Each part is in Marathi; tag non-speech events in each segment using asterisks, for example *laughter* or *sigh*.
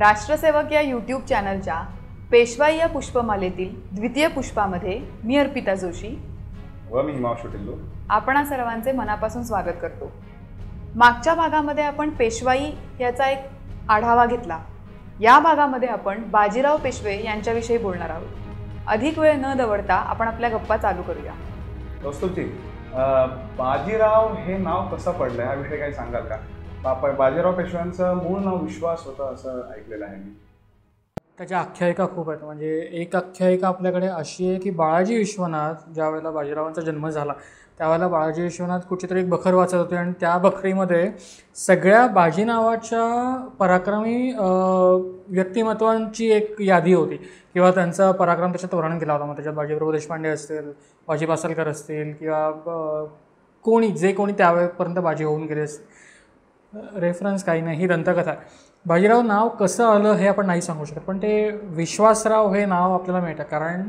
राष्ट्रसेवक या यूट्यूब चॅनलच्या पेशवाई या पुष्पमालेतील द्वितीय पुष्पामध्ये मी अर्पिता जोशी व मी हिमांशु आपणा सर्वांचे मनापासून स्वागत करतो मागच्या भागामध्ये आपण पेशवाई याचा एक आढावा घेतला या भागामध्ये आपण बाजीराव पेशवे यांच्याविषयी बोलणार आहोत अधिक वेळ न दवडता आपण आपल्या गप्पा चालू करूया बाजीराव हे नाव कसं पडलं याविषयी काही सांगाल का बापा बाजीराव पेशव्यांचं मूळ नाव विश्वास होता असं ऐकलेलं आहे मी त्याच्या आख्यायिका खूप आहेत म्हणजे एक आख्यायिका आपल्याकडे अशी आहे की बाळाजी विश्वनाथ ज्या वेळेला बाजीरावांचा जन्म झाला त्यावेळेला बाळाजी विश्वनाथ कुठेतरी एक बखर वाचत होते आणि त्या बखरीमध्ये सगळ्या बाजी नावाच्या पराक्रमी व्यक्तिमत्वांची एक यादी होती किंवा त्यांचा पराक्रम त्याच्यात वर्णन केला होता मग त्याच्यात बाजीप्रभू देशपांडे असतील बाजी पासलकर असतील किंवा कोणी जे कोणी त्यावेळेपर्यंत बाजी होऊन गेले असतील रेफरन्स काही नाही ही दंतकथा आहे बाजीराव नाव कसं आलं हे आपण नाही सांगू शकत पण ते विश्वासराव हे नाव आपल्याला मिळतं कारण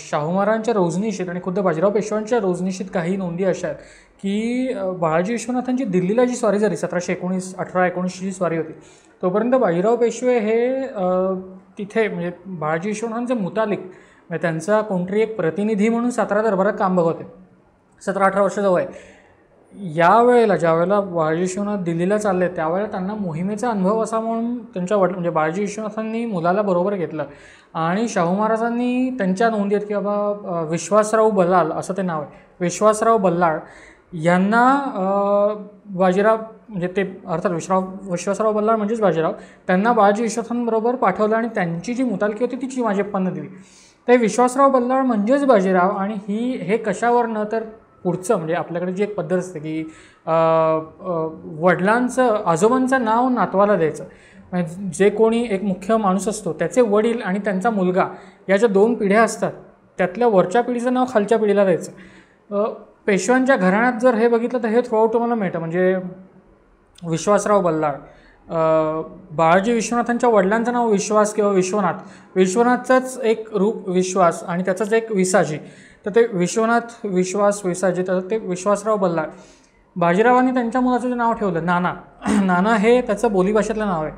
शाहू महाराजांच्या रोजनिशीत आणि खुद्द बाजीराव पेशव्यांच्या रोजनिशीत काही नोंदी अशा आहेत की बाळाजी विश्वनाथांची दिल्लीला जी स्वारी झाली सतराशे एकोणीस अठरा एकोणीसची जी स्वारी होती तोपर्यंत बाजीराव पेशवे हे तिथे म्हणजे बाळाजी विश्वनाथांचे मुतालिक म्हणजे त्यांचा कोणतरी एक प्रतिनिधी म्हणून सातारा दरबारात काम बघवते सतरा अठरा वर्ष आहे यावेळेला ज्या वेळेला बाळजी विश्वनाथ दिल्लीला चालले त्यावेळेला त्यांना मोहिमेचा अनुभव असा म्हणून त्यांच्या वडील म्हणजे बाळजी विश्वनाथांनी मुलाला बरोबर घेतलं आणि शाहू महाराजांनी त्यांच्या नोंदी आहेत की बाबा विश्वासराव बल्लाळ असं ते नाव आहे विश्वासराव बल्लाळ यांना बाजीराव म्हणजे ते अर्थात विश्वराव विश्वासराव बल्लाळ म्हणजेच बाजीराव त्यांना बाळजी विश्वनाथांबरोबर पाठवलं आणि त्यांची जी मुतालकी होती माझे पन्न दिली ते विश्वासराव बल्लाळ म्हणजेच बाजीराव आणि ही हे कशावरनं तर पुढचं म्हणजे आपल्याकडे जी एक पद्धत असते की वडिलांचं आजोबांचं नाव नातवाला द्यायचं म्हणजे जे कोणी एक मुख्य माणूस असतो त्याचे वडील आणि त्यांचा मुलगा या ज्या दोन पिढ्या असतात त्यातल्या वरच्या पिढीचं नाव खालच्या पिढीला द्यायचं पेशव्यांच्या घराण्यात जर हे बघितलं तर हे थोडं तुम्हाला मिळतं म्हणजे विश्वासराव बल्लाळ बाळाजी विश्वनाथांच्या वडिलांचं नाव विश्वास किंवा विश्वनाथ विश्वनाथचंच एक रूप विश्वास आणि त्याचंच एक विसाजी तर ते विश्वनाथ विश्वास विसाजी तर ते विश्वासराव बल्लाळ बाजीरावांनी त्यांच्या मुलाचं जे नाव ठेवलं नाना *clears throat* नाना हे त्याचं बोलीभाषेतलं नाव आहे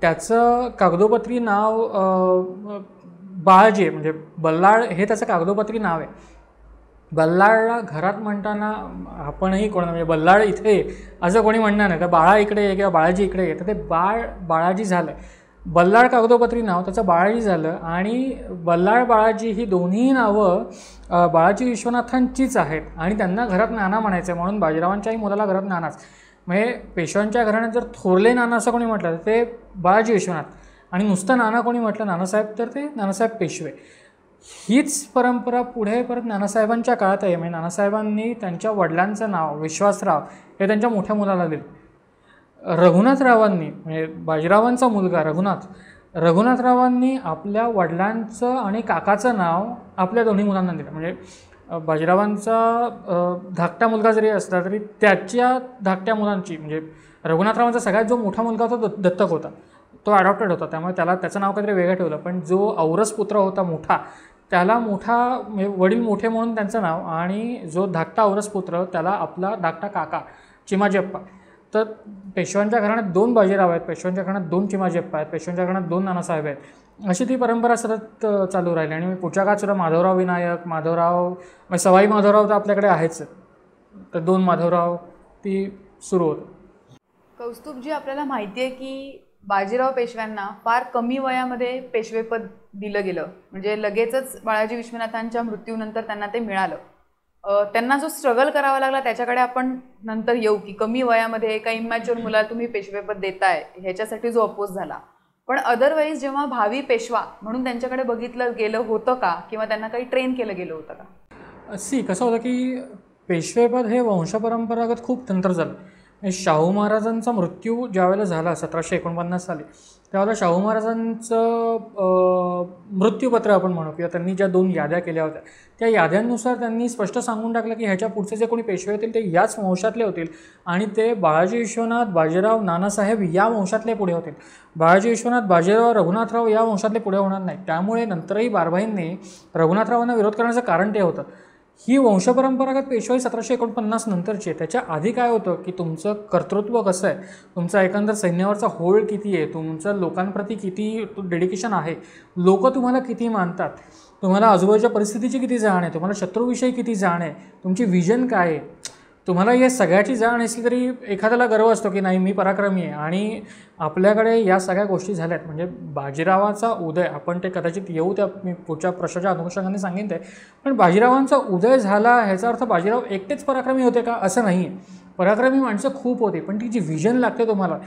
त्याचं कागदोपत्री नाव बाळजे म्हणजे बल्लाळ हे त्याचं कागदोपत्री नाव आहे बल्लाळला घरात म्हणताना आपणही कोणा म्हणजे बल्लाळ इथे असं कोणी म्हणणार नाही तर बाळा इकडे ये किंवा बाळाजी इकडे ये तर ते बाळ बाळाजी झालं बल्लाळ कागदोपत्री नाव त्याचं बाळाजी झालं आणि बल्लाळ बाळाजी ही दोन्ही नावं बाळाजी विश्वनाथांचीच आहेत आणि त्यांना घरात नाना म्हणायचं आहे म्हणून बाजीरावांच्याही मुलाला घरात नानाच म्हणजे पेशव्यांच्या घराण्यात जर थोरले नाना असं कोणी म्हटलं तर ते बाळाजी विश्वनाथ आणि नुसतं नाना कोणी म्हटलं नानासाहेब तर ते नानासाहेब पेशवे हीच परंपरा पुढे परत नानासाहेबांच्या काळात आहे म्हणजे नानासाहेबांनी त्यांच्या वडिलांचं नाव विश्वासराव हे त्यांच्या मोठ्या मुलाला दिलं रघुनाथरावांनी म्हणजे बाजीरावांचा मुलगा रघुनाथ रघुनाथरावांनी आपल्या वडिलांचं आणि काकाचं नाव आपल्या दोन्ही मुलांना दिलं म्हणजे बाजीरावांचा धाकटा मुलगा जरी असला तरी त्याच्या धाकट्या मुलांची म्हणजे रघुनाथरावांचा सगळ्यात जो मोठा मुलगा होता तो दत्तक होता तो ॲडॉप्टेड होता त्यामुळे त्याला त्याचं नाव काहीतरी वेगळं ठेवलं पण जो औरस पुत्र होता मोठा त्याला मोठा म्हणजे वडील मोठे म्हणून त्यांचं नाव आणि जो धाकटा औरस पुत्र त्याला आपला धाकटा काका चिमाजी अप्पा तर पेशव्यांच्या घराण्यात दोन बाजीराव आहेत पेशव्यांच्या घराण्यात दोन चिमाजेप्पा आहेत पेशव्यांच्या घराण्यात दोन नानासाहेब आहेत अशी ती परंपरा सतत चालू राहिली आणि पुढच्या काळात सुद्धा माधवराव विनायक माधवराव म्हणजे सवाई माधवराव तर आपल्याकडे आहेच तर दोन माधवराव ती सुरू होत कौस्तुभजी आपल्याला माहिती आहे की बाजीराव पेशव्यांना फार कमी वयामध्ये पेशवेपद दिलं गेलं म्हणजे लगेचच बाळाजी विश्वनाथांच्या मृत्यूनंतर त्यांना ते मिळालं त्यांना जो स्ट्रगल करावा लागला त्याच्याकडे आपण नंतर येऊ की कमी वयामध्ये एका इमॅच्युअर मुलाला तुम्ही पेशवेपद देताय ह्याच्यासाठी जो अपोज झाला पण अदरवाईज जेव्हा भावी पेशवा म्हणून त्यांच्याकडे बघितलं गेलं होतं का किंवा त्यांना काही ट्रेन केलं गेलं होतं का सी कसं होतं की पेशवेपद हे वंशपरंपरागत खूप तंत्र झालं शाहू महाराजांचा मृत्यू ज्यावेळेला झाला सतराशे एकोणपन्नास साली त्यावर शाहू महाराजांचं मृत्यूपत्र आपण म्हणू किंवा त्यांनी ज्या दोन याद्या केल्या होत्या त्या याद्यांनुसार त्यांनी स्पष्ट सांगून टाकलं की ह्याच्या पुढचे जे कोणी पेशवे होतील ते याच वंशातले होतील आणि ते बाळाजी विश्वनाथ बाजीराव नानासाहेब या वंशातले पुढे होतील बाळाजी विश्वनाथ बाजीराव रघुनाथराव या वंशातले पुढे होणार नाही त्यामुळे नंतरही बारभाईंनी रघुनाथरावांना विरोध करण्याचं कारण ते होतं ही वंशपरंपरागत पेशवाई सतराशे एकोणपन्नास नंतरची आहे त्याच्या आधी काय होतं की तुमचं कर्तृत्व कसं आहे तुमचा एकंदर सैन्यावरचा होळ किती आहे तुमचं लोकांप्रती किती डेडिकेशन आहे लोक तुम्हाला किती मानतात तुम्हाला आजूबाजूच्या परिस्थितीची किती जाण आहे तुम्हाला शत्रूविषयी किती जाण आहे तुमची विजन काय आहे तुम्हाला या सगळ्याची जाण असली तरी एखाद्याला गर्व असतो की नाही मी पराक्रमी आहे आणि आपल्याकडे या सगळ्या गोष्टी झाल्यात म्हणजे बाजीरावाचा उदय आपण ते कदाचित येऊ त्या मी पुढच्या प्रश्नाच्या अनुषंगाने सांगेन ते पण बाजीरावांचा उदय झाला ह्याचा अर्थ बाजीराव एकटेच पराक्रमी होते का असं नाही आहे पराक्रमी माणसं खूप होते पण ती जी व्हिजन लागते तुम्हाला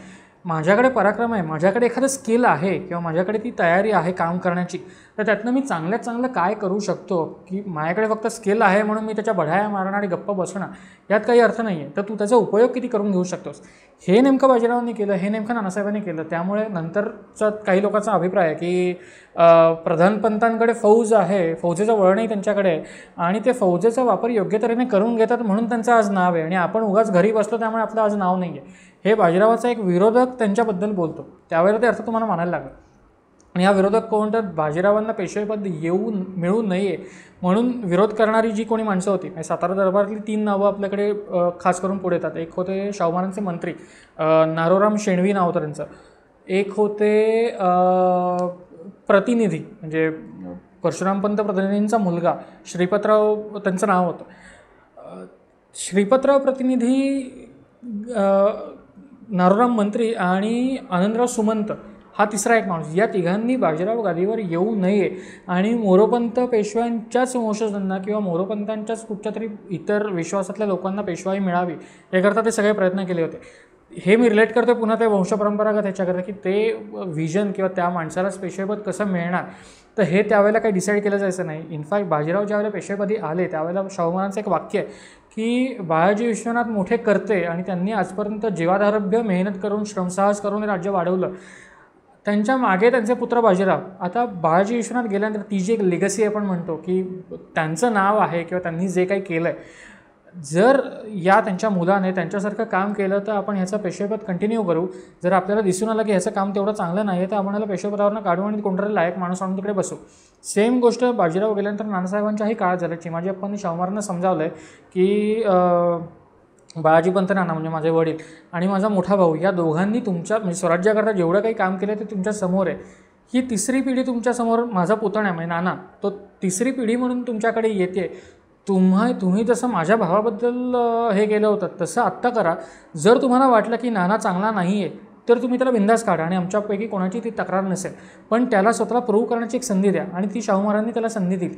माझ्याकडे पराक्रम आहे माझ्याकडे एखादं स्किल आहे किंवा माझ्याकडे ती तयारी आहे काम करण्याची तर त्यातनं मी चांगल्यात चांगलं काय करू शकतो की माझ्याकडे फक्त स्किल आहे म्हणून मी त्याच्या बढाया मारणं आणि गप्प बसणं यात काही अर्थ नाही आहे तर तू त्याचा उपयोग किती करून घेऊ शकतोस हे नेमकं बाजीरावांनी केलं हे नेमकं नानासाहेबांनी केलं त्यामुळे नंतरचा काही लोकांचा अभिप्राय आहे की प्रधानपंतांकडे फौज आहे फौजेचं वळणही त्यांच्याकडे आहे आणि ते फौजेचा वापर योग्य तऱ्हेने करून घेतात म्हणून त्यांचं आज नाव आहे आणि आपण उगाच घरी बसलो त्यामुळे आपलं आज नाव नाही आहे हे बाजीरावाचा एक विरोधक त्यांच्याबद्दल बोलतो त्यावेळेला ते अर्थ तुम्हाला मानायला लागला आणि हा विरोधक कोण तर बाजीरावांना पेशवेपद येऊ मिळू नये म्हणून विरोध करणारी जी कोणी माणसं होती म्हणजे सातारा दरबारातली तीन नावं आपल्याकडे खास करून पुढे येतात एक होते शाहूमानांचे मंत्री नारोराम शेणवी नाव होतं त्यांचं एक होते प्रतिनिधी म्हणजे परशुरामपंत प्रतिनिधींचा मुलगा श्रीपतराव त्यांचं नाव होतं श्रीपतराव प्रतिनिधी नारोराम मंत्री आणि आनंदराव सुमंत हा तिसरा एक माणूस या तिघांनी बाजीराव गादीवर येऊ नये आणि मोरोपंत पेशव्यांच्याच वंशजांना किंवा मोरोपंतांच्याच कुठच्या तरी इतर विश्वासातल्या लोकांना पेशवाई मिळावी याकरता ते सगळे प्रयत्न केले होते हे मी रिलेट करतो पुन्हा ते वंशपरंपरागत ह्याच्याकरता की ते विजन किंवा त्या माणसालाच पेशवेपद कसं मिळणार तर हे त्यावेळेला काही डिसाईड केलं जायचं नाही इनफॅक्ट बाजीराव ज्यावेळेला पेशवेपदी आले त्यावेळेला शाहूमानांचं एक वाक्य आहे की बाळाजी विश्वनाथ मोठे करते आणि त्यांनी आजपर्यंत जीवाधारभ्य मेहनत करून श्रमसाहस करून राज्य वाढवलं त्यांच्या मागे त्यांचे पुत्र बाजीराव आता बाळाजी विश्वनाथ गेल्यानंतर ती जी एक लेगसी आपण म्हणतो की त्यांचं नाव आहे किंवा त्यांनी जे काही केलं आहे जर या त्यांच्या मुलाने त्यांच्यासारखं काम केलं तर आपण ह्याचं पेशेपद कंटिन्यू करू जर आपल्याला दिसून आलं की ह्याचं काम तेवढं चांगलं नाही आहे तर आपण याला पेशेपदावरनं काढू आणि कोणतरी लायक माणूस आणून तिकडे बसू सेम गोष्ट बाजीराव गेल्यानंतर नानासाहेबांच्याही काळात झालं चिमाजी अप्पांनी शाहमारनं समजावलं आहे की बाळाजी पंत नाना म्हणजे माझे वडील आणि माझा मोठा भाऊ या दोघांनी तुमच्या म्हणजे स्वराज्याकरता जेवढं काही काम केलं ते तुमच्या समोर आहे ही तिसरी पिढी तुमच्यासमोर माझा पुतण आहे म्हणजे नाना तो तिसरी पिढी म्हणून तुमच्याकडे येते तुम्हा तुम्ही जसं माझ्या भावाबद्दल हे केलं होतं तसं आत्ता करा जर तुम्हाला वाटलं की नाना चांगला नाही आहे तर तुम्ही त्याला बिंदास काढा आणि आमच्यापैकी कोणाची ती तक्रार नसेल पण त्याला स्वतःला प्रूव्ह करण्याची एक संधी द्या आणि ती शाहू महाराजांनी त्याला संधी दिली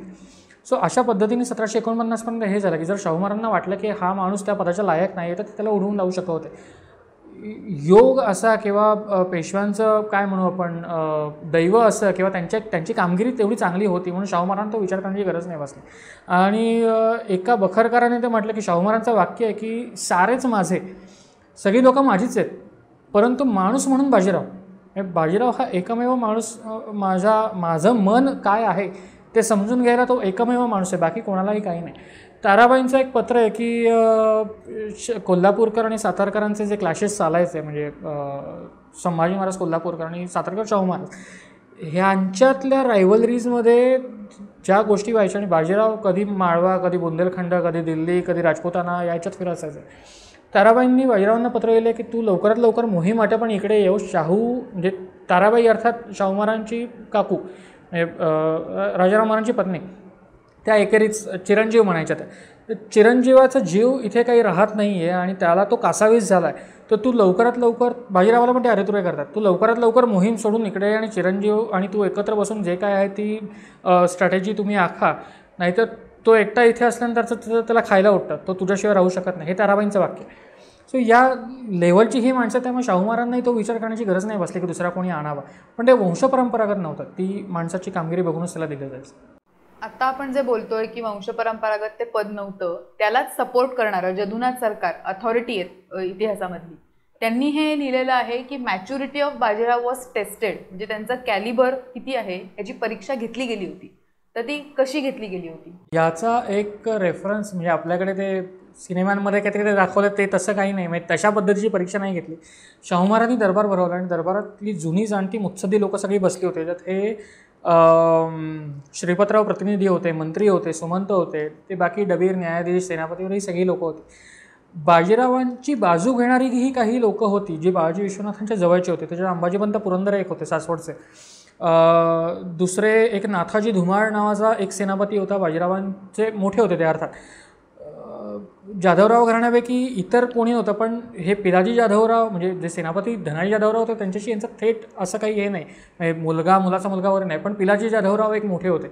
सो अशा पद्धतीने सतराशे एकोणपन्नासपर्यंत हे झालं की जर शाहू महाराजांना वाटलं की हा माणूस त्या पदाच्या लायक नाही आहे तर ते त्याला उडवून लावू शकत होते योग असा किंवा पेशव्यांचं काय म्हणू आपण दैव असं किंवा त्यांच्या त्यांची कामगिरी तेवढी चांगली होती म्हणून शाहू महाराज तो विचार करण्याची गरज नाही बसली आणि एका बखरकाराने ते म्हटलं की शाहू महाराजांचं वाक्य आहे की सारेच माझे सगळी लोकं माझीच आहेत परंतु माणूस म्हणून बाजीराव बाजीराव हा एकमेव माणूस माझा माझं मन काय आहे ते समजून घ्यायला तो एकमेव माणूस आहे बाकी कोणालाही काही नाही ताराबाईंचं एक पत्र आहे की कोल्हापूरकर आणि सातारकरांचे जे क्लॅशेस चालायचे म्हणजे संभाजी महाराज कोल्हापूरकर आणि सातारकर शाहू महाराज ह्यांच्यातल्या रायव्हलरीजमध्ये ज्या गोष्टी व्हायच्या आणि बाजीराव कधी माळवा कधी बुंदेलखंड कधी दिल्ली कधी राजपूताना याच्यात फिर असायचं ताराबाईंनी बाजीरावांना पत्र लिहिलं की तू लवकरात लवकर मोहीम आटे पण इकडे येऊ शाहू म्हणजे ताराबाई अर्थात शाहू महाराजांची काकू म्हणजे राजाराव महाराजांची पत्नी त्या एकेरीच चिरंजीव म्हणायच्या त्या चिरंजीवाचा जीव इथे काही राहत नाही आहे आणि त्याला तो कासावीस झाला आहे तर तू लवकरात लवकर बाजीरावाला पण ते तुरे करतात तू लवकरात लवकर मोहीम सोडून इकडे आणि चिरंजीव आणि तू एकत्र बसून जे काय आहे ती स्ट्रॅटेजी तुम्ही आखा नाहीतर तो एकटा इथे असल्यानंतर त्याला खायला उठतं तो तुझ्याशिवाय राहू शकत नाही हे ताराबाईंचं वाक्य सो या लेवलची ही माणसं त्यामुळे शाहू महाराजांनाही तो विचार करण्याची गरज नाही बसली की दुसरा कोणी आणावा पण ते वंशपरंपरागत नव्हतं ती माणसाची कामगिरी बघूनच त्याला दिलं जायचं आता आपण जे बोलतोय की वंशपरंपरागत ते पद नव्हतं त्यालाच सपोर्ट करणारं जदुनाथ सरकार अथॉरिटी आहेत इतिहासामधली त्यांनी हे लिहिलेलं आहे की maturity of Bajirao was tested म्हणजे त्यांचं कॅलिबर किती आहे याची परीक्षा घेतली गेली होती तर ती कशी घेतली गेली होती याचा एक रेफरन्स म्हणजे आपल्याकडे ते सिनेमांमध्ये काहीतरी दाखवलं ते तसं काही नाही म्हणजे तशा पद्धतीची परीक्षा नाही घेतली शाहू महाराजांनी दरबार भरवला आणि दरबारातली जुनी जाणती मुत्सदी लोकं सगळी बसली होती त्यात हे श्रीपतराव प्रतिनिधी होते मंत्री होते सुमंत होते ते बाकी डबीर न्यायाधीश सेनापतीवरही सगळी लोकं होती बाजीरावांची बाजू घेणारी ही काही लोकं होती जी बाजी विश्वनाथांच्या जवळचे होते त्याच्यात अंबाजीपंत पुरंदर एक होते सासवडचे दुसरे एक नाथाजी धुमाळ नावाचा एक सेनापती होता बाजीरावांचे मोठे होते त्या अर्थात जाधवराव घराण्यापैकी इतर कोणी नव्हतं पण हे पिलाजी जाधवराव म्हणजे जे सेनापती धनाजी जाधवराव होते त्यांच्याशी यांचं थेट असं काही हे नाही मुलगा मुलाचा मुलगा वगैरे नाही पण पिलाजी जाधवराव एक मोठे होते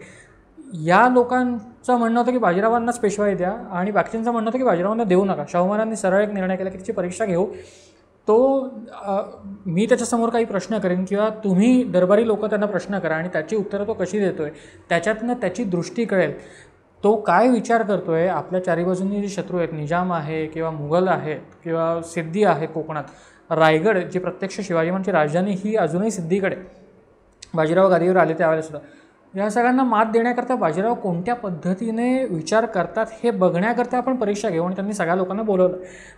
या लोकांचं म्हणणं होतं की बाजीरावांनाच पेशवाई द्या आणि बाकीच्यांचं म्हणणं होतं की बाजीरावांना देऊ नका शाहू महाराजांनी सरळ एक निर्णय केला की त्याची परीक्षा घेऊ तो मी त्याच्यासमोर काही प्रश्न करेन किंवा तुम्ही दरबारी लोक त्यांना प्रश्न करा आणि त्याची उत्तरं तो कशी देतो आहे त्याच्यातनं त्याची दृष्टी कळेल तो काय विचार करतो आहे आपल्या चारी बाजूंनी जे शत्रू आहेत निजाम आहे किंवा मुघल आहेत किंवा सिद्धी आहे कोकणात रायगड जी प्रत्यक्ष शिवाजी राजधानी ही अजूनही सिद्धीकडे बाजीराव गादीवर आले त्यावेळेसुद्धा या सगळ्यांना मात देण्याकरता बाजीराव कोणत्या पद्धतीने विचार करतात हे बघण्याकरता आपण परीक्षा घेऊ आणि त्यांनी सगळ्या लोकांना बोलवलं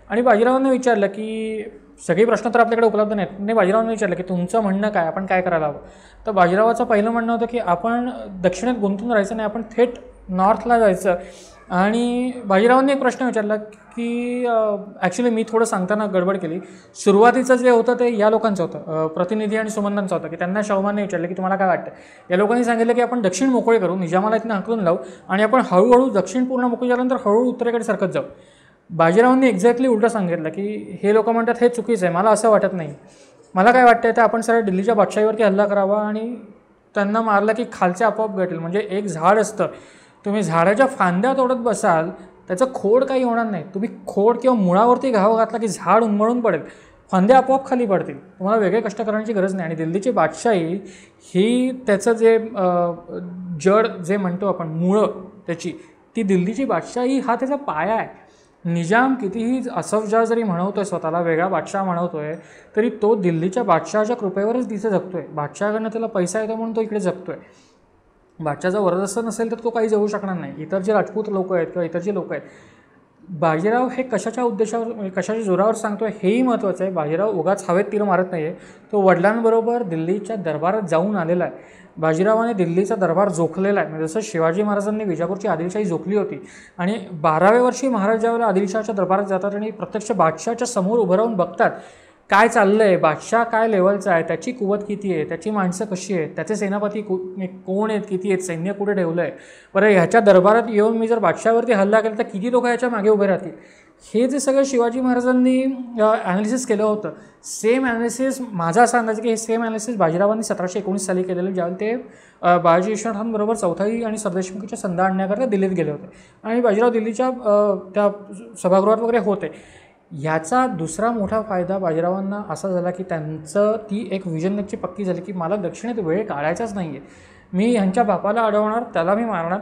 आणि बाजीरावांना विचारलं की सगळे प्रश्न तर आपल्याकडे उपलब्ध नाहीत नाही बाजीरावांना विचारलं की तुमचं म्हणणं काय आपण काय करायला हवं तर बाजीरावाचं पहिलं म्हणणं होतं की आपण दक्षिणेत गुंतून राहायचं नाही आपण थेट नॉर्थला जायचं आणि बाजीरावांनी एक प्रश्न विचारला की ॲक्च्युली मी थोडं सांगताना गडबड केली सुरुवातीचं जे होतं ते या लोकांचं होतं प्रतिनिधी आणि सुमंदांचं होतं की त्यांना शौमाने विचारलं की तुम्हाला काय वाटतं या लोकांनी सांगितलं की आपण दक्षिण मोकळे करू निजामाला इथं हकलून लावू आणि आपण हळूहळू दक्षिण पूर्ण मोकळी झाल्यानंतर हळूहळू उत्तरेकडे सरकत जाऊ बाजीरावांनी एक्झॅक्टली उलटं सांगितलं की हे लोक म्हणतात हे चुकीचं आहे मला असं वाटत नाही मला काय वाटतं ते आपण सरळ दिल्लीच्या बादशाहीवरती हल्ला करावा आणि त्यांना मारलं की खालचे आपोआप गटेल म्हणजे एक झाड असतं तुम्ही झाडाच्या फांद्या तोडत बसाल त्याचं खोड काही होणार नाही तुम्ही खोड किंवा मुळावरती घाव घातला की झाड उन्मळून पडेल फांद्या आपोआप खाली पडतील तुम्हाला वेगळे कष्ट करण्याची गरज नाही आणि दिल्लीची बादशाही ही त्याचं जे जड जे म्हणतो आपण मुळं त्याची ती दिल्लीची बादशाही हा त्याचा पाया आहे निजाम कितीही असफजा जरी म्हणवतो आहे स्वतःला वेगळा बादशाह म्हणवतो आहे तरी तो दिल्लीच्या बादशहाच्या कृपेवरच तिथे जगतो आहे बादशहाकडनं त्याला पैसा येतो म्हणून तो इकडे जगतो आहे बादशाचा वरदस्त नसेल तर तो काही जाऊ शकणार नाही इतर जे राजपूत लोक आहेत किंवा इतर जे लोक आहेत बाजीराव हे कशाच्या उद्देशावर म्हणजे कशाच्या जोरावर सांगतो हेही महत्त्वाचं आहे बाजीराव उगाच हवेत तीर मारत नाही आहे तो वडिलांबरोबर दिल्लीच्या दरबारात जाऊन आलेला आहे बाजीरावाने दिल्लीचा दरबार जोखलेला आहे म्हणजे जसं शिवाजी महाराजांनी विजापूरची आदिलशाही जोखली होती आणि बाराव्या वर्षी महाराज ज्यावेळेला आदिलशाहच्या दरबारात जातात आणि प्रत्यक्ष बादशाहच्या समोर उभं राहून बघतात काय चाललं आहे बादशाह काय लेवलचा आहे त्याची कुवत किती आहे त्याची माणसं कशी आहेत त्याचे सेनापती कु कोण आहेत किती आहेत सैन्य कुठे ठेवलं आहे बरं ह्याच्या दरबारात येऊन मी जर बादशावरती हल्ला केला तर किती लोक याच्या मागे उभे राहतील हे जे सगळं शिवाजी महाराजांनी ॲनालिसिस केलं होतं सेम ॲनालिसिस माझा असा अंदाज की हे सेम ॲनालिसिस बाजीरावांनी सतराशे एकोणीस साली केलेलं ज्यावेळी ते बाळाजी विश्वनाथांबरोबर चौथाई आणि सरदेशमुखीच्या संधा आणण्याकरता दिल्लीत गेले होते आणि बाजीराव दिल्लीच्या त्या सभागृहात वगैरे होते ह्याचा दुसरा मोठा फायदा बाजीरावांना असा झाला की त्यांचं ती एक विजनची पक्की झाली की मला दक्षिणेत वेळ काढायचाच नाही आहे मी ह्यांच्या बापाला अडवणार त्याला मी मारणार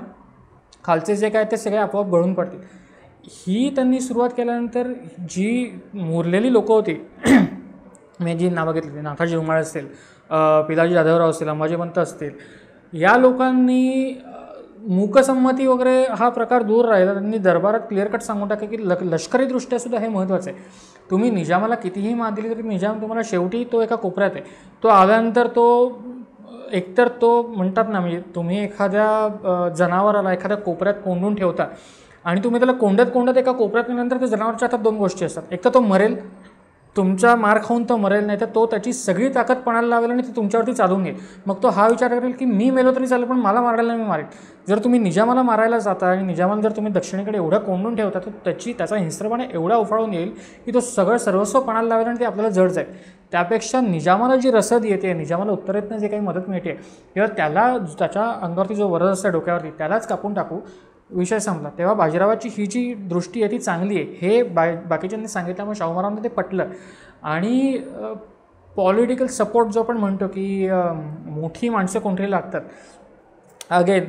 खालचे जे काय ते सगळे आपोआप गळून पडतील ही त्यांनी सुरुवात केल्यानंतर जी मुरलेली लोकं होती *clears throat* मी जी नावं घेतली नाथाजी उमाळ असतील पिलाजी जाधवराव असतील अंबाजी पंत असतील या लोकांनी मूकसंमती वगैरे हा प्रकार दूर राहिला त्यांनी दरबारात क्लिअर कट सांगून टाका की ल दृष्ट्या सुद्धा हे महत्त्वाचं आहे तुम्ही निजामाला कितीही मात दिली तरी निजाम तुम्हाला शेवटी तो एका कोपऱ्यात आहे तो आल्यानंतर तो एकतर तो म्हणतात ना म्हणजे तुम्ही एखाद्या जनावराला एखाद्या कोपऱ्यात कोंडून ठेवता आणि तुम्ही त्याला कोंडत कोंडत एका कोपऱ्यात नंतर त्या जनावरच्या हातात दोन गोष्टी असतात एक तर तो मरेल तुमचा मार खाऊन तो मरेल नाही तर तो त्याची सगळी ताकद पणाला लावेल आणि ती तुमच्यावरती चालून येईल मग तो हा विचार करेल की मी मेलो तरी चालेल पण मला मारायला मी मारेल जर तुम्ही निजामाला मारायला जाता आणि निजामाला जर तुम्ही दक्षिणेकडे एवढं कोंडून ठेवता तर त्याची त्याचा हिसरपणे एवढा उफाळून येईल की तो सगळं सर्वस्व पणाला लावेल आणि ते आपल्याला जड जाईल त्यापेक्षा निजामाला जी रसद येते निजामाला उत्तरेतनं जे काही मदत मिळते किंवा त्याला त्याच्या अंगावरती जो वरद असते डोक्यावरती त्यालाच कापून टाकू विषय संपला तेव्हा बाजीरावाची ही जी दृष्टी आहे ती चांगली आहे हे बा बाकीच्यांनी सांगितल्यामुळे शाहू महाराजांना ते पटलं आणि पॉलिटिकल सपोर्ट जो आपण म्हणतो की मोठी माणसं कोणतरी लागतात अगेन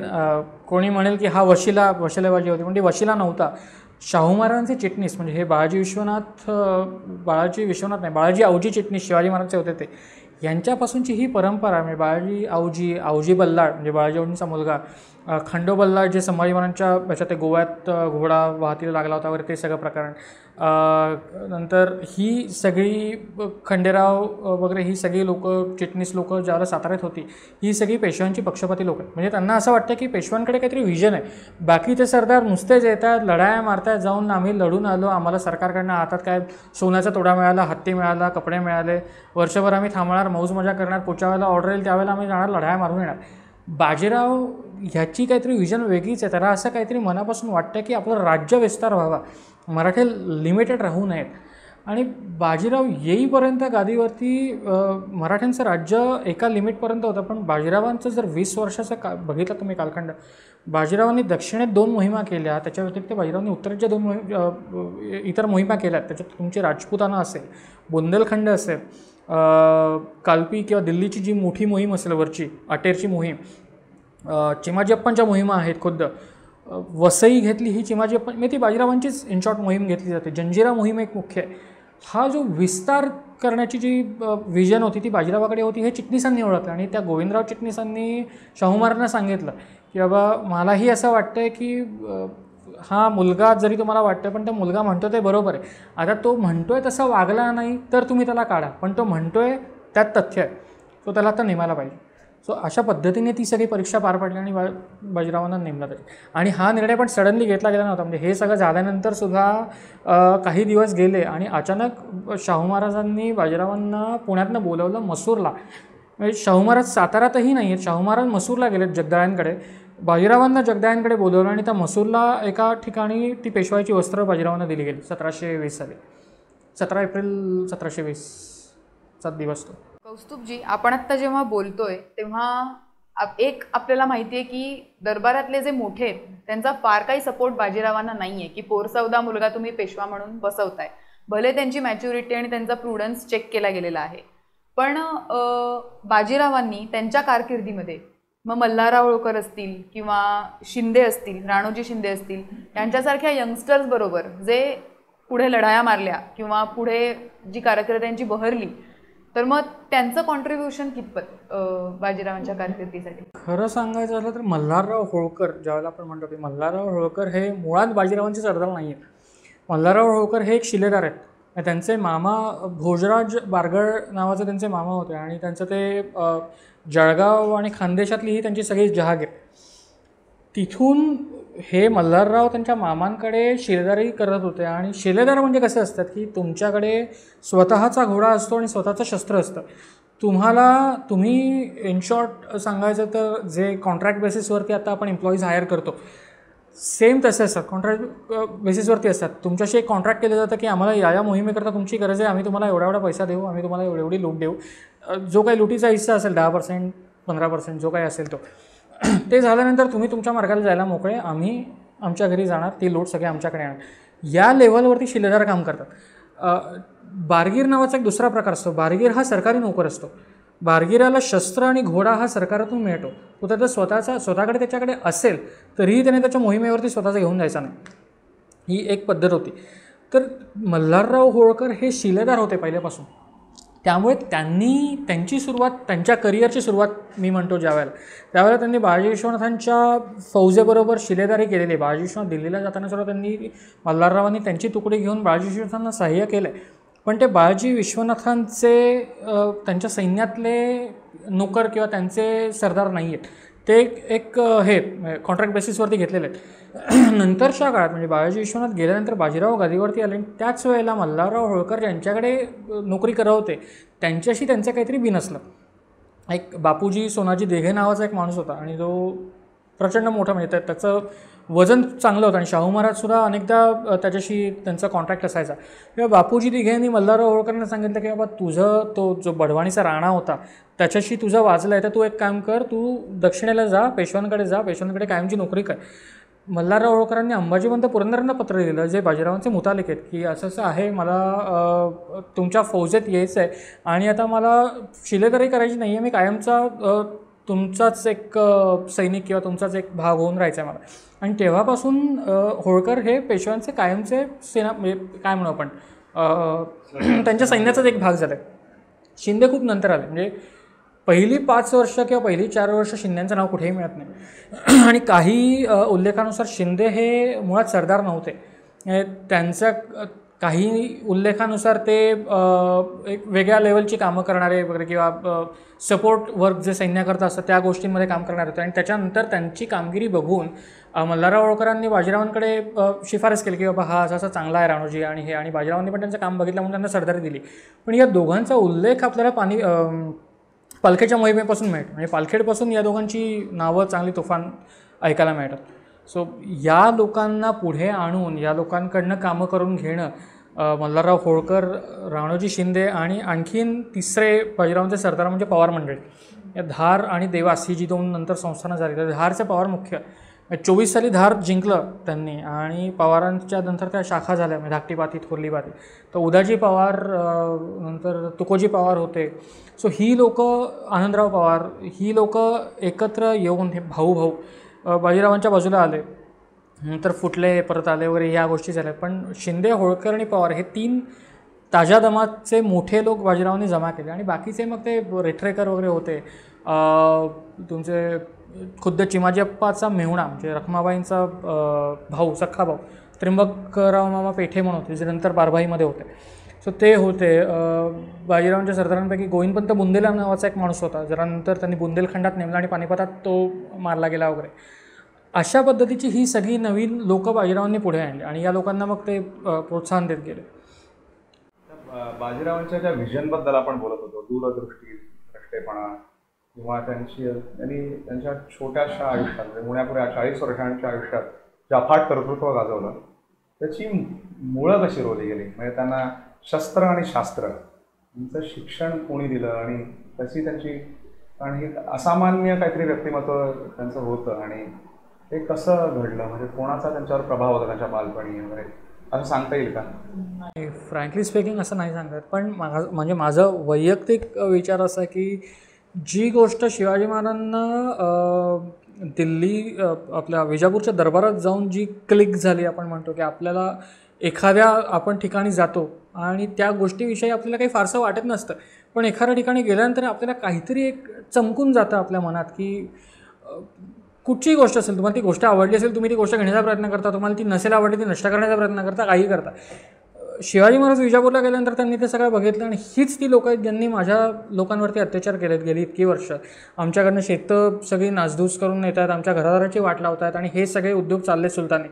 कोणी म्हणेल की हा वशिला वशिलाबाजी होती म्हणजे वशिला नव्हता शाहू महाराजांचे चिटणीस म्हणजे हे बाळाजी विश्वनाथ बाळाजी विश्वनाथ नाही बाळाजी औजी चिटणीस शिवाजी महाराजांचे होते ते यांच्यापासूनची ही परंपरा म्हणजे बाळाजी आऊजी आऊजी बल्लाळ म्हणजे बाळाजीआऊजींचा मुलगा खंडो बल्लाळ जे संभाजी महाराजांच्या ते गोव्यात घोडा वाहतीला लागला होता वगैरे ते सगळं प्रकरण नंतर ही सगळी खंडेराव वगैरे ही सगळी लोकं चिटणीस लोकं ज्याला साताऱ्यात होती ही सगळी पेशव्यांची पक्षपाती लोक आहेत म्हणजे त्यांना असं वाटतं की पेशव्यांकडे काहीतरी व्हिजन आहे ते सरदार नुसतेच येतात लढाया मारतात जाऊन आम्ही लढून आलो आम्हाला सरकारकडनं हातात काय सोन्याचा तोडा मिळाला हत्ती मिळाला कपडे मिळाले वर्षभर आम्ही थांबणार मौज मजा करणार पुढच्या वेळेला ऑर्डर येईल त्यावेळेला आम्ही जाणार लढाया मारून येणार बाजीराव ह्याची काहीतरी व्हिजन वेगळीच आहे त्याला असं काहीतरी मनापासून वाटतं की आपलं राज्य विस्तार व्हावा मराठे लिमिटेड राहू नयेत आणि बाजीराव येईपर्यंत गादीवरती मराठ्यांचं राज्य एका लिमिटपर्यंत होतं पण बाजीरावांचं जर वीस वर्षाचं का बघितलं तुम्ही कालखंड बाजीरावांनी दक्षिणेत दोन मोहिमा केल्या त्याच्या व्यतिरिक्त बाजीरावांनी उत्तरेच्या दोन मोहि इतर मोहिमा केल्या त्याच्यात तुमचे राजपुताना असेल बुंदेलखंड असेल कालपी किंवा दिल्लीची जी मोठी मोहीम असेल वरची अटेरची मोहीम अप्पांच्या मोहिमा आहेत खुद्द वसई घेतली ही चिमाजी पण मी ती बाजीरावांचीच इन शॉर्ट मोहीम घेतली जाते जंजिरा मोहीम एक मुख्य आहे हा जो विस्तार करण्याची जी विजन होती ती बाजीरावाकडे होती हे चिटणीसांनी ओळखलं आणि त्या गोविंदराव चिटणीसांनी शाहू सांगितलं की बाबा मलाही असं वाटतं आहे की हा मुलगा जरी तुम्हाला वाटतं पण तो मुलगा म्हणतो ते बरोबर आहे आता तो म्हणतो आहे तसा वागला नाही तर तुम्ही त्याला काढा पण तो म्हणतो आहे त्यात तथ्य आहे तो त्याला आता नेमायला पाहिजे सो अशा पद्धतीने ती सगळी परीक्षा पार पडली आणि बा बाजीरावांना नेमला तरी आणि हा निर्णय पण सडनली घेतला गेला नव्हता म्हणजे हे सगळं झाल्यानंतर सुद्धा काही दिवस गेले आणि अचानक शाहू महाराजांनी बाजीरावांना पुण्यातनं बोलवलं मसूरला म्हणजे शाहू महाराज सातारातही नाही आहेत शाहू महाराज मसूरला गेलेत जगदाळ्यांकडे बाजीरावांना जगदाळ्यांकडे बोलवलं आणि त्या मसूरला एका ठिकाणी ती पेशवाईची वस्त्र बाजीरावांना दिली गेली सतराशे वीस साली सतरा एप्रिल सतराशे वीसचा दिवस तो कौस्तुभजी आपण आत्ता जेव्हा बोलतोय तेव्हा एक आपल्याला माहिती आहे की दरबारातले जे मोठे आहेत त्यांचा फार काही सपोर्ट बाजीरावांना नाही आहे की पोरसौदा मुलगा तुम्ही पेशवा म्हणून बसवताय भले त्यांची मॅच्युरिटी आणि त्यांचा प्रुडन्स चेक केला गेलेला आहे पण बाजीरावांनी त्यांच्या कारकिर्दीमध्ये मग मल्हारराव होळकर असतील किंवा शिंदे असतील राणोजी शिंदे असतील यांच्यासारख्या यंगस्टर्सबरोबर जे पुढे लढाया मारल्या किंवा पुढे जी कारकिर्द त्यांची बहरली तर मग त्यांचं कॉन्ट्रीब्युशन कितपत बाजीरावांच्या कारकिर्दीसाठी खरं सांगायचं झालं तर मल्हारराव होळकर ज्यावेळेला आपण म्हणतो की मल्हारराव होळकर हे मुळात बाजीरावांचे सरदार नाही आहेत मल्हारराव होळकर हे एक शिलेदार आहेत त्यांचे मामा भोजराज बारगळ नावाचे त्यांचे मामा होते आणि त्यांचं ते जळगाव आणि खानदेशातली ही त्यांची सगळी जहाग आहे तिथून हे मल्हारराव त्यांच्या मामांकडे शिलेदारी करत होते आणि शिलेदार म्हणजे कसे असतात की तुमच्याकडे स्वतःचा घोडा असतो आणि स्वतःचं शस्त्र असतं तुम्हाला तुम्ही इन शॉर्ट सांगायचं तर जे कॉन्ट्रॅक्ट बेसिसवरती आता आपण एम्प्लॉईज हायर करतो सेम तसे असतात कॉन्ट्रॅक्ट बेसिसवरती असतात तुमच्याशी एक कॉन्ट्रॅक्ट केलं जातं की आम्हाला या या मोहिमेकरता तुमची गरज आहे आम्ही तुम्हाला एवढा एवढा पैसा देऊ आम्ही तुम्हाला एवढी एवढी लूट देऊ जो काही लुटीचा हिस्सा असेल दहा पर्सेंट पंधरा पर्सेंट जो काही असेल तो *clears throat* ते झाल्यानंतर तुम्ही तुमच्या मार्गाला जायला मोकळे आम्ही आमच्या घरी जाणार ती लोट सगळे आमच्याकडे येणार या लेवलवरती शिलेदार काम करतात बारगीर नावाचा एक दुसरा प्रकार असतो बारगीर हा सरकारी नोकर असतो बारगिराला शस्त्र आणि घोडा हा सरकारातून मिळतो तो त्याचा स्वतःचा स्वतःकडे त्याच्याकडे असेल तरीही त्याने त्याच्या मोहिमेवरती स्वतःचा घेऊन जायचा नाही ही एक पद्धत होती तर मल्हारराव होळकर हे शिलेदार होते पहिल्यापासून त्यामुळे त्यांनी त्यांची सुरुवात त्यांच्या करिअरची सुरुवात मी म्हणतो ज्यावेळेला त्यावेळेला त्यांनी बाळाजी विश्वनाथांच्या फौजेबरोबर शिलेदारी केलेली बाळाजी विश्वनाथ दिल्लीला जाताना सुद्धा त्यांनी मल्हाररावांनी त्यांची तुकडी घेऊन बाळाजी विश्वनाथांना सहाय्य केलं आहे पण ते बाळाजी विश्वनाथांचे त्यांच्या सैन्यातले नोकर किंवा त्यांचे सरदार नाही आहेत ते एक एक हे कॉन्ट्रॅक्ट बेसिसवरती घेतलेले आहेत *clears throat* नंतरच्या काळात म्हणजे बाळाजी विश्वनाथ गेल्यानंतर बाजीराव गादीवरती आले आणि त्याच वेळेला मल्हारराव होळकर ज्यांच्याकडे नोकरी करवते त्यांच्याशी त्यांचं काहीतरी बिन असलं एक बापूजी सोनाजी देघे नावाचा एक माणूस होता आणि जो प्रचंड मोठा म्हणजे त्याचं वजन चांगलं होतं आणि शाहू महाराजसुद्धा अनेकदा त्याच्याशी त्यांचा कॉन्ट्रॅक्ट असायचा किंवा बापूजी दिघे यांनी मल्हारराव होळकरांना सांगितलं की बाबा तुझं तो जो बडवाणीचा राणा होता त्याच्याशी तुझा वाजला आहे तर तू एक काम कर तू दक्षिणेला जा पेशवांकडे जा पेशवांकडे कायमची नोकरी कर मल्हारराव होळकरांनी अंबाजीवंत पुरंदरांना पत्र लिहिलं जे बाजीरावांचे मुतालिक आहेत की असं असं आहे मला तुमच्या फौजेत यायचं आहे आणि आता मला शिलेदारी करायची नाही आहे मी कायमचा तुमचाच एक सैनिक किंवा तुमचाच एक भाग होऊन राहायचा आहे मला आणि तेव्हापासून होळकर हे पेशव्यांचे कायमचे सेना म्हणजे काय म्हणू आपण *clears throat* त्यांच्या सैन्याचाच एक भाग झाला शिंदे खूप नंतर आले म्हणजे पहिली पाच वर्ष किंवा पहिली चार वर्ष शिंद्यांचं नाव कुठेही मिळत नाही *clears throat* आणि काही उल्लेखानुसार शिंदे हे मुळात सरदार नव्हते म्हणजे त्यांच्या काही उल्लेखानुसार ते एक वेगळ्या लेवलची कामं करणारे वगैरे किंवा सपोर्ट वर्क जे सैन्याकरता असतं त्या गोष्टींमध्ये काम करणार होते आणि त्याच्यानंतर त्यांची कामगिरी बघून मल्हारराव होळकरांनी बाजीरावांकडे शिफारस केली की बाबा हा असा असा चांगला आहे राणोजी आणि हे आणि बाजीरावांनी पण त्यांचं काम बघितलं म्हणून त्यांना सरदारी दिली पण या दोघांचा उल्लेख आपल्याला पाणी पालखेच्या मोहिमेपासून मिळत म्हणजे पालखेडपासून या दोघांची नावं चांगली तुफान ऐकायला मिळतात सो या लोकांना पुढे आणून या लोकांकडनं कामं करून घेणं मल्हारराव होळकर राणोजी शिंदे आणि आणखीन तिसरे बाजीरावांचे सरदार म्हणजे पवार मंडळी या धार आणि देवास ही जी दोन नंतर संस्थानं झाली तर धारचे पवार मुख्य चोवीस साली धार जिंकलं त्यांनी आणि पवारांच्या नंतर त्या शाखा झाल्या म्हणजे धाकटी पाती थोरली तर उदाजी पवार नंतर तुकोजी पवार होते सो ही लोकं आनंदराव पवार ही लोकं एकत्र येऊन हे भाऊ भाऊ बाजीरावांच्या बाजूला आले नंतर फुटले परत आले वगैरे ह्या गोष्टी झाल्या पण शिंदे होळकर आणि पवार हे तीन ताज्या दमाचे मोठे लोक बाजीरावांनी जमा केले आणि बाकीचे मग ते रेथरेकर वगैरे होते तुमचे खुद्द चिमाजीअप्पाचा मेहुणा म्हणजे रखमाबाईंचा भाऊ सख्खा भाऊ त्र्यंबकराव मामा पेठे म्हणून होते जे नंतर बारभाईमध्ये होते सो ते होते बाजीरावांच्या सरदारांपैकी गोविंदपंत बुंदेला नावाचा एक माणूस होता जरा नंतर त्यांनी बुंदेलखंडात नेमला आणि पानिपतात तो मारला गेला वगैरे अशा पद्धतीची ही सगळी नवीन लोकं बाजीरावांनी पुढे आणली आणि या लोकांना मग ते प्रोत्साहन देत गेले बाजीरावांच्या ज्या व्हिजनबद्दल आपण बोलत होतो दूरदृष्टी दृष्टेपणा किंवा त्यांची त्यांनी त्यांच्या छोट्याशा आयुष्यात म्हणजे होण्यापूर्वी चाळीस वर्षांच्या आयुष्यात जे अफाट कर्तृत्व गाजवलं त्याची मुळं कशी रोवली गेली म्हणजे त्यांना शस्त्र आणि शास्त्र यांचं शिक्षण कोणी दिलं आणि तशी त्यांची कारण ही असामान्य काहीतरी व्यक्तिमत्व त्यांचं होतं आणि ते कसं घडलं म्हणजे कोणाचा त्यांच्यावर प्रभाव होता त्यांच्या बालपणी वगैरे असं सांगता येईल का नाही फ्रँकली स्पीकिंग असं नाही सांगत पण माझं म्हणजे माझं वैयक्तिक विचार असा की जी गोष्ट शिवाजी महाराजांना दिल्ली आपल्या विजापूरच्या दरबारात जाऊन जी क्लिक झाली आपण म्हणतो की आपल्याला एखाद्या आपण ठिकाणी जातो आणि त्या गोष्टीविषयी आपल्याला काही फारसं वाटत नसतं पण एखाद्या ठिकाणी गेल्यानंतर आपल्याला काहीतरी एक चमकून जातं आपल्या मनात की कुठचीही गोष्ट असेल तुम्हाला ती गोष्ट आवडली असेल तुम्ही ती गोष्ट घेण्याचा प्रयत्न करता तुम्हाला ती नसेल आवडली ती नष्ट करण्याचा प्रयत्न करता काही करता शिवाजी महाराज विजापूरला गेल्यानंतर त्यांनी ते सगळं बघितलं आणि हीच ती लोकं आहेत ज्यांनी माझ्या लोकांवरती अत्याचार केलेत गेली इतकी वर्ष आमच्याकडनं शेतं सगळी नासधूस करून आहेत आमच्या घरादाराची वाट लावत आहेत आणि हे सगळे उद्योग चालले सुलताने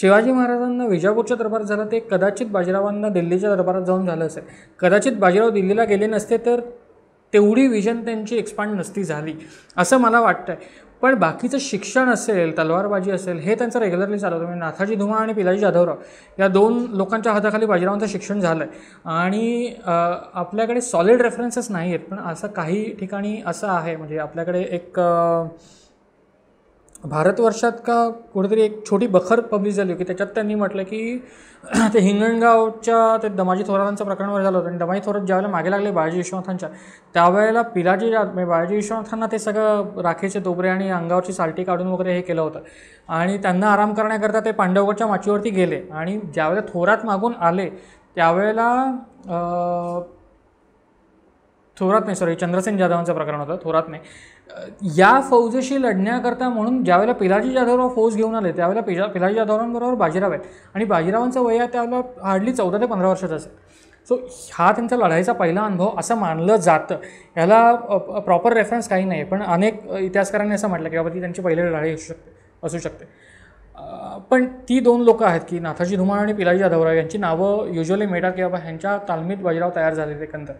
शिवाजी महाराजांना विजापूरच्या दरबारात झालं ते कदाचित बाजीरावांना दिल्लीच्या दरबारात जाऊन झालं असेल कदाचित बाजीराव दिल्लीला गेले नसते तर तेवढी विजन त्यांची एक्सपांड नसती झाली असं मला वाटतं आहे पण बाकीचं शिक्षण असेल तलवारबाजी असेल हे त्यांचं रेग्युलरली चालवतं म्हणजे नाथाजी धुमा आणि पिलाजी जाधवराव या दोन लोकांच्या हाताखाली बाजीरावांचं शिक्षण झालं आहे आणि आपल्याकडे सॉलिड रेफरन्सेस नाही आहेत पण असं काही ठिकाणी असं आहे म्हणजे आपल्याकडे एक भारतवर्षात का कुठेतरी एक छोटी बखर पब्लिश झाली होती त्याच्यात त्यांनी म्हटलं की *clears throat* ते हिंगणगावच्या ते दमाजी थोरातांचं प्रकरणवर झालं होतं आणि दमाजी थोरात ज्यावेळेला मागे लागले बाळाजी विश्वनाथांच्या त्यावेळेला पिलाजी म्हणजे बाळाजी विश्वनाथांना ते सगळं राखेचे दोबरे आणि अंगावरची सालटी काढून वगैरे हे केलं होतं आणि त्यांना आराम करण्याकरता ते पांडवगडच्या माचीवरती गेले आणि ज्यावेळेला थोरात मागून आले त्यावेळेला थोरात नाही सॉरी चंद्रसेन जाधवांचं प्रकरण होतं थोरात नाही या फौजेशी लढण्याकरता म्हणून ज्यावेळेला पिलाजी जाधवराव फौज घेऊन आले त्यावेळेला पिला पिलाजी जाधवरावांबरोबर बाजीराव आहेत आणि बाजीरावांचं वय आहे त्यावेळेला हार्डली चौदा ते पंधरा वर्षाचं असेल सो हा त्यांचा लढाईचा पहिला अनुभव असं मानलं जातं ह्याला प्रॉपर रेफरन्स काही नाही पण अनेक इतिहासकारांनी असं म्हटलं की बाबा ती त्यांची पहिली लढाई असू शकते असू शकते पण ती दोन लोकं आहेत की नाथाजी धुमाळ आणि पिलाजी जाधवराव यांची नावं युजली मिळतात की बाबा ह्यांच्या तालमीत बाजीराव तयार झाले एकंदर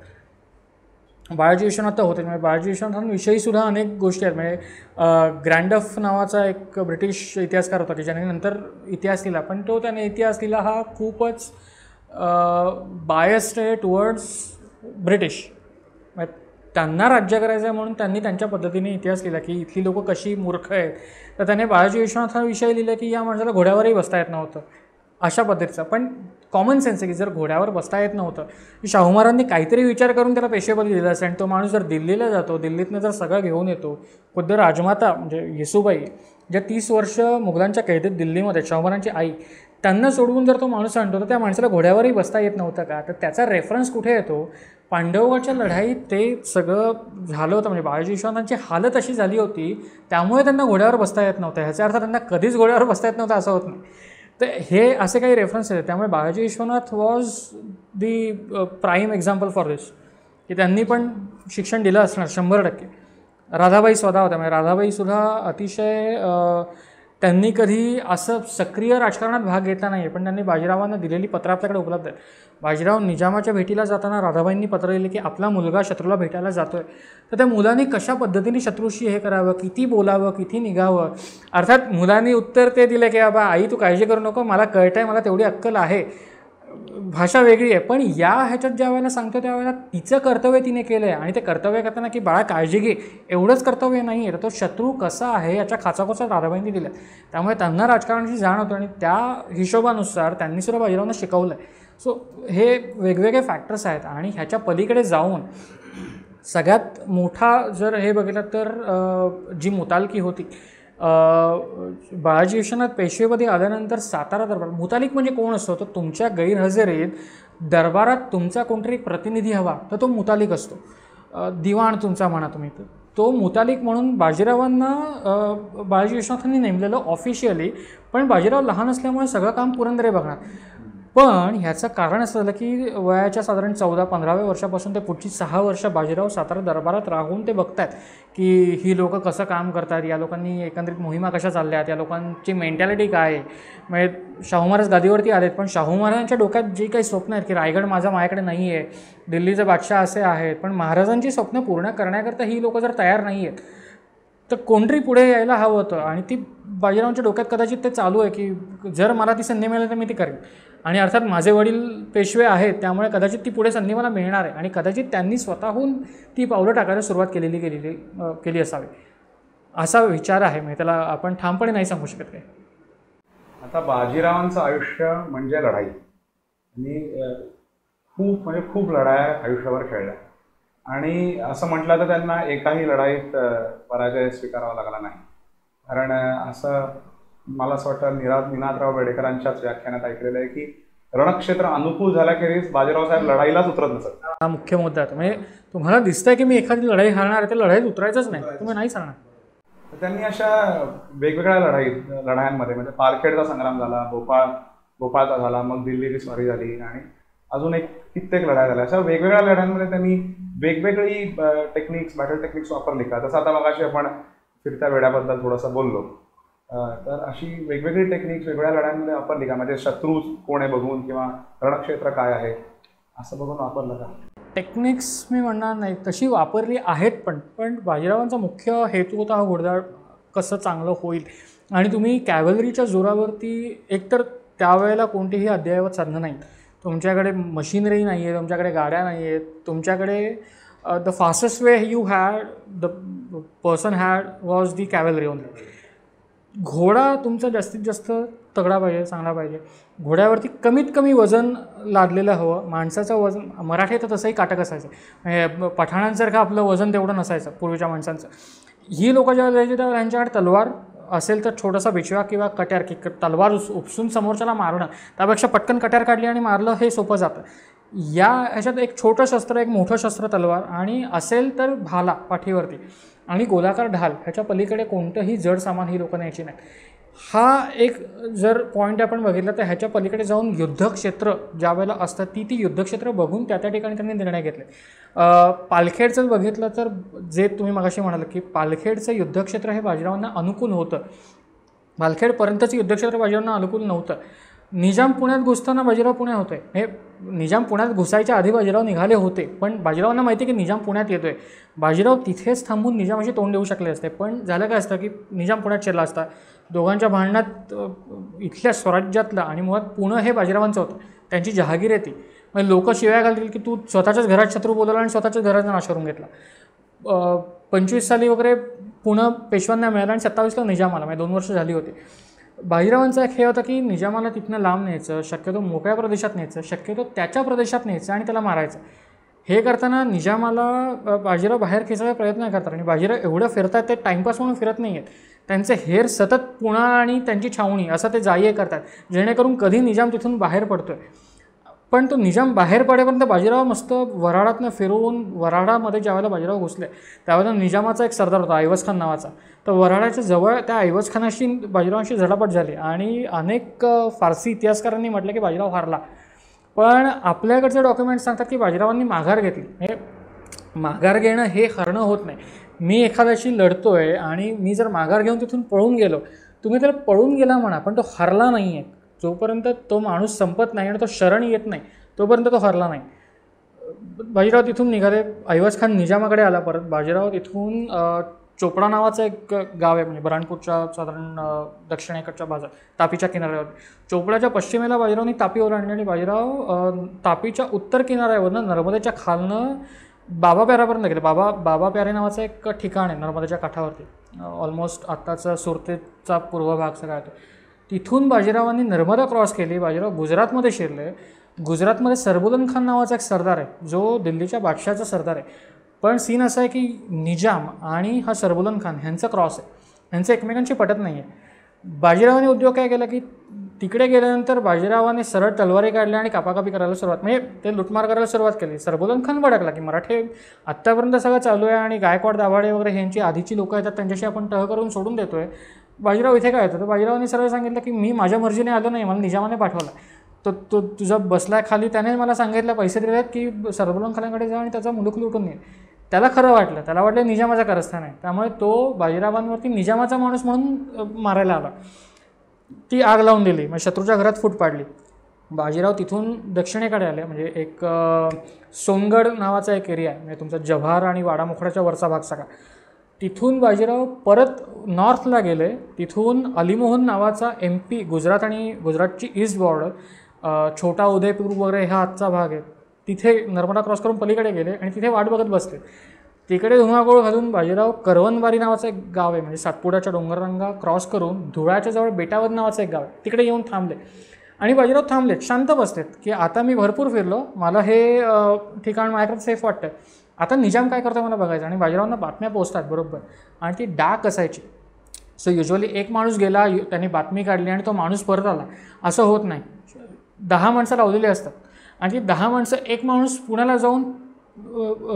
बाळाजी विश्वनाथ होते म्हणजे हा विषयीसुद्धा अनेक गोष्टी आहेत म्हणजे ग्रँडफ नावाचा एक ब्रिटिश इतिहासकार होता की ज्याने नंतर इतिहास लिहिला पण तो त्याने इतिहास लिहिला हा खूपच बायस्ड आहे टुवर्ड्स ब्रिटिश म्हणजे त्यांना राज्य करायचं आहे म्हणून त्यांनी त्यांच्या पद्धतीने इतिहास लिहिला की इथली लोकं कशी मूर्ख आहेत तर त्याने बाळाजी विषय लिहिलं की या माणसाला घोड्यावरही बसता येत नव्हतं अशा पद्धतीचा पण कॉमन सेन्स आहे की जर घोड्यावर बसता येत नव्हतं शाहू महाराजांनी काहीतरी विचार करून त्याला पेशेबल दिला असेल आणि तो माणूस जर दिल्लीला जातो दिल्लीतनं जर सगळं घेऊन येतो खुद्द राजमाता म्हणजे येसुबाई ज्या तीस वर्ष मुघलांच्या कैदेत दिल्लीमध्ये शाहू महाराजांची आई त्यांना सोडवून जर तो माणूस आणतो तर त्या माणसाला घोड्यावरही बसता येत नव्हतं का तर त्याचा रेफरन्स कुठे येतो पांडवगडच्या लढाईत ते सगळं झालं होतं म्हणजे बाळाजी विश्वनाथांची हालत अशी झाली होती त्यामुळे त्यांना घोड्यावर बसता येत नव्हतं ह्याचा अर्थ त्यांना कधीच घोड्यावर बसता येत नव्हतं असं होत नाही तर हे असे काही रेफरन्स आहेत त्यामुळे Balaji Vishwanath was the prime example for this की त्यांनी पण शिक्षण दिलं असणार शंभर टक्के राधाबाई स्वतः होत्या म्हणजे राधाबाईसुद्धा अतिशय uh, त्यांनी कधी असं सक्रिय राजकारणात भाग घेतला नाही पण त्यांनी बाजीरावांना दिलेली पत्र आपल्याकडे उपलब्ध आहे बाजीराव निजामाच्या भेटीला जाताना राधाबाईंनी पत्र लिहिले की आपला मुलगा शत्रूला भेटायला जातो आहे तर त्या मुलांनी कशा पद्धतीने शत्रूशी हे करावं किती बोलावं किती निघावं अर्थात मुलांनी उत्तर ते दिलं की बाबा आई तू काळजी करू नको मला कळतं आहे मला तेवढी अक्कल आहे भाषा वेगळी आहे पण या ह्याच्यात ज्या वेळेला सांगतो त्यावेळेला तिचं कर्तव्य तिने केलं आहे आणि ते कर्तव्य करताना की बाळा काळजी घे एवढंच कर्तव्य नाही आहे तर तो शत्रू कसा आहे याच्या खाचाखोचा दादाबाईंनी दिला त्यामुळे त्यांना राजकारणाची जाण होतं आणि त्या हिशोबानुसार त्यांनी सुद्धा बाजीरावांना शिकवलं आहे सो हे वेगवेगळे फॅक्टर्स आहेत आणि ह्याच्या पलीकडे जाऊन सगळ्यात मोठा जर हे बघितलं तर जी मुतालकी होती बाळाजी विश्वनाथ पेशवेमध्ये आल्यानंतर सातारा दरबार मुतालिक म्हणजे कोण असतो तर तुमच्या गैरहजेरीत दरबारात तुमचा कोणतरी प्रतिनिधी हवा तर तो मुतालिक असतो दिवाण तुमचा म्हणा तुम्ही तो मुतालिक म्हणून बाजीरावांना बाळाजी विश्वनाथांनी नेमलेलं ऑफिशियली पण बाजीराव लहान असल्यामुळे सगळं काम पुरंदरे बघणार पण ह्याचं कारण असं झालं की वयाच्या साधारण चौदा पंधराव्या वर्षापासून ते पुढची सहा वर्ष बाजीराव सातारा दरबारात राहून ते आहेत की ही लोकं कसं काम करतात या लोकांनी एकंदरीत मोहिमा कशा चालल्यात या लोकांची मेंटॅलिटी काय आहे म्हणजे शाहू महाराज गादीवरती आलेत पण शाहू महाराजांच्या डोक्यात जी काही स्वप्न आहेत की रायगड माझा माझ्याकडे नाही आहे दिल्लीचे बादशाह असे आहेत पण महाराजांची स्वप्न पूर्ण करण्याकरता ही लोकं जर तयार नाही आहेत तर कोणतरी पुढे यायला हवं होतं आणि ती बाजीरावांच्या डोक्यात कदाचित ते चालू आहे की जर मला ती संधी मिळेल तर मी ती करेन आणि अर्थात माझे वडील पेशवे आहेत त्यामुळे कदाचित ती पुढे संधी मला मिळणार आहे आणि कदाचित त्यांनी स्वतःहून ती पावलं टाकायला सुरुवात केलेली केलेली केली असावी असा विचार आहे म्हणजे त्याला आपण ठामपणे नाही सांगू शकत काही आता बाजीरावांचं आयुष्य म्हणजे लढाई आणि खूप म्हणजे खूप लढाया आयुष्यावर खेळल्या आणि असं म्हटलं तर त्यांना एकाही लढाईत पराजय स्वीकारावा लागला नाही कारण असं मला असं वाटतं निरा निनादराव बेडेकरांच्याच व्याख्यानात ऐकलेलं आहे की रणक्षेत्र अनुकूल की बाजीराव साहेब लढाईलाच उतरत नसत हा मुख्य मुद्दा आहे. म्हणजे तुम्हाला दिसतंय की मी एखादी लढाई हरणार आहे, तर लढाईत उतरायचंच नाही तुम्ही नाही सांगणार त्यांनी अशा वेगवेगळ्या लढाई लढायांमध्ये म्हणजे पारखेडचा संग्राम झाला भोपाळ भोपाळचा झाला मग दिल्लीची स्वारी झाली आणि अजून एक कित्येक लढाई झाल्या अशा वेगवेगळ्या लढ्यांमध्ये त्यांनी वेगवेगळी टेक्निक्स बॅटल टेक्निक्स वापरली का जसं आता मगाशी आपण फिरत्या वेड्याबद्दल थोडंसं बोललो तर अशी वेगवेगळी टेक्निक्स वेगवेगळ्या लढ्यांमध्ये वापरली का म्हणजे शत्रू कोण आहे बघून किंवा रणक्षेत्र काय आहे असं बघून वापरलं का टेक्निक्स मी म्हणणार नाही तशी वापरली आहेत पण पण बाजीरावांचा मुख्य हेतू होता हा घोडदाळ कसं चांगलं होईल आणि तुम्ही कॅव्हलरीच्या जोरावरती एकतर त्यावेळेला कोणतीही अद्ययावत साधनं नाही तुमच्याकडे मशिनरी नाही आहे तुमच्याकडे गाड्या नाही आहेत तुमच्याकडे the fastest way you had the person had was the cavalry only घोडा तुमचा जास्तीत जास्त तगडा पाहिजे चांगला पाहिजे घोड्यावरती कमीत कमी वजन लादलेलं हवं माणसाचं वजन मराठी तर तसंही काटक असायचं पठाणांसारखं आपलं वजन तेवढं नसायचं पूर्वीच्या माणसांचं ही लोकं जेव्हा जायचे तेव्हा त्यांच्याकडे तलवार असेल तर छोटासा बिछवा किंवा कट्यार की तलवार उस उपसून समोरच्याला मारणं त्यापेक्षा पटकन कट्यार काढली आणि मारलं हे सोपं जातं या ह्याच्यात एक छोटं शस्त्र एक मोठं शस्त्र तलवार आणि असेल तर भाला पाठीवरती आणि गोलाकार ढाल ह्याच्या पलीकडे कोणतंही जड सामान ही लोकांना यायची नाही हा एक जर पॉईंट आपण बघितला तर ह्याच्या पलीकडे जाऊन युद्धक्षेत्र ज्या वेळेला असतात ती ती युद्धक्षेत्र बघून त्या त्या ठिकाणी त्यांनी निर्णय घेतले पालखेडचं बघितलं तर जे तुम्ही मगाशी म्हणाल की पालखेडचं युद्धक्षेत्र हे बाजीरावांना अनुकूल होतं पालखेडपर्यंतचं युद्धक्षेत्र बाजीरावांना अनुकूल नव्हतं निजाम पुण्यात घुसताना बाजीराव पुण्यात होते हे निजाम पुण्यात घुसायच्या आधी बाजीराव निघाले होते पण बाजीरावांना माहिती आहे की निजाम पुण्यात येतोय बाजीराव तिथेच थांबून निजामाशी तोंड देऊ शकले असते पण झालं काय असतं की निजाम पुण्यात शिरला असता दोघांच्या भांडणात इथल्या स्वराज्यातला आणि मुळात पुणं हे बाजीरावांचं होतं त्यांची जहागीर येते म्हणजे लोक शिवाय घालतील की तू स्वतःच्याच घरात शत्रू बोलवला आणि स्वतःच्याच घराचा नाश करून घेतला पंचवीस साली वगैरे पुणं पेशव्यांना मिळालं आणि सत्तावीसला निजाम आला म्हणजे दोन वर्ष झाली होती बाहिरावांचा एक हे होता की निजामाला तिथनं लांब न्यायचं शक्यतो मोकळ्या प्रदेशात न्यायचं शक्यतो त्याच्या प्रदेशात न्यायचं आणि त्याला मारायचं हे करताना निजामाला बाजीराव बाहेर खेचायचा प्रयत्न करतात आणि बाजीराव एवढं फिरतात ते टाईमपास म्हणून फिरत नाही आहेत त्यांचे हेर सतत पुणा आणि त्यांची छावणी असं ते जाये करतात जेणेकरून कधी निजाम तिथून बाहेर पडतो आहे पण तो निजाम बाहेर पडेपर्यंत बाजीराव मस्त वराडातनं फिरवून वराडामध्ये ज्यावेळेला बाजीराव घुसले त्यावेळेला निजामाचा एक सरदार होता ऐवज खान नावाचा तर वराडाच्या जवळ त्या ऐवज खानाशी बाजीरावांशी झडापट झाली आणि अनेक फारसी इतिहासकारांनी म्हटलं की बाजीराव हारला पण आपल्याकडचे डॉक्युमेंट्स सांगतात की बाजीरावांनी माघार घेतली हे माघार घेणं हे हरणं होत नाही मी एखाद्याशी लढतो आहे आणि मी जर माघार घेऊन तिथून पळून गेलो तुम्ही तर पळून गेला म्हणा पण तो हरला नाही आहे जोपर्यंत तो माणूस संपत नाही आणि तो शरण येत नाही तोपर्यंत तो हरला नाही बाजीराव तिथून निघाले ऐवज खान निजामाकडे आला परत बाजीराव तिथून चोपडा नावाचं एक गाव आहे म्हणजे बराणपूरच्या साधारण दक्षिणेकडच्या बाजार तापीच्या किनाऱ्यावर चोपड्याच्या पश्चिमेला बाजीरावनी तापी ओलांडली आणि बाजीराव तापीच्या उत्तर किनाऱ्यावरनं नर्मदेच्या खालनं बाबा प्यारापर्यंत गेले बाबा बाबा प्यारे नावाचं एक ठिकाण आहे नर्मदेच्या काठावरती ऑलमोस्ट आत्ताचा सुरतेचा पूर्व भाग सगळा आहे तिथून बाजीरावांनी नर्मदा क्रॉस केली बाजीराव गुजरातमध्ये शिरले गुजरातमध्ये सरबुलन खान नावाचा एक सरदार आहे जो दिल्लीच्या बादशाचा सरदार आहे पण सीन असा आहे की निजाम आणि हा सरबुलन खान ह्यांचं क्रॉस आहे ह्यांचं एकमेकांशी पटत नाही आहे बाजीरावाने उद्योग काय केला की तिकडे गेल्यानंतर बाजीरावाने सरळ तलवारी काढल्या आणि कापाकापी करायला सुरुवात म्हणजे ते लुटमार करायला सुरुवात केली सरबुलन खान भडकला की मराठे आत्तापर्यंत सगळं चालू आहे आणि गायकवाड दाभाडे वगैरे ह्यांची आधीची लोकं येतात त्यांच्याशी आपण तह करून सोडून देतो आहे बाजीराव इथे काय होतं तर बाजीरावांनी सर्व सांगितलं की मी माझ्या मर्जीने आलो नाही मला निजामाने पाठवला तर तो तुझा बसला खाली त्याने मला सांगितलं पैसे दिलेत की सरबुलम खालांकडे जा आणि त्याचा मुलूक लुटून ये त्याला खरं वाटलं त्याला वाटलं निजामाचा कारस्थान आहे त्यामुळे तो बाजीरावांवरती निजामाचा माणूस म्हणून मारायला आला ती आग लावून दिली मग शत्रूच्या घरात फूट पाडली बाजीराव तिथून दक्षिणेकडे आले म्हणजे एक सोनगड नावाचा एक एरिया आहे म्हणजे तुमचा जव्हार आणि वाडामोखड्याच्या वरचा भाग सगळा तिथून बाजीराव परत नॉर्थला गेले तिथून अलीमोहन नावाचा एम पी गुजरात आणि गुजरातची ईस्ट बॉर्डर छोटा उदयपूर वगैरे हा आजचा भाग आहे तिथे नर्मदा क्रॉस करून पलीकडे गेले आणि तिथे वाट बघत बसले तिकडे धुमागोळ घालून बाजीराव करवनबारी नावाचं एक गाव आहे म्हणजे सातपुड्याच्या डोंगररंगा क्रॉस करून धुळ्याच्या जवळ बेटावर नावाचं एक गाव आहे तिकडे येऊन थांबले आणि बाजीराव थांबलेत शांत बसलेत की आता मी भरपूर फिरलो मला हे ठिकाण माझ्याकडे सेफ वाटतं आता निजाम काय करतो मला बघायचं आणि बाजीरावांना बातम्या पोचतात बरोबर आणि ती डाक असायची सो युजली एक माणूस गेला त्याने बातमी काढली आणि तो माणूस परत आला असं होत नाही दहा माणसं लावलेली असतात आणि ती दहा माणसं एक माणूस पुण्याला जाऊन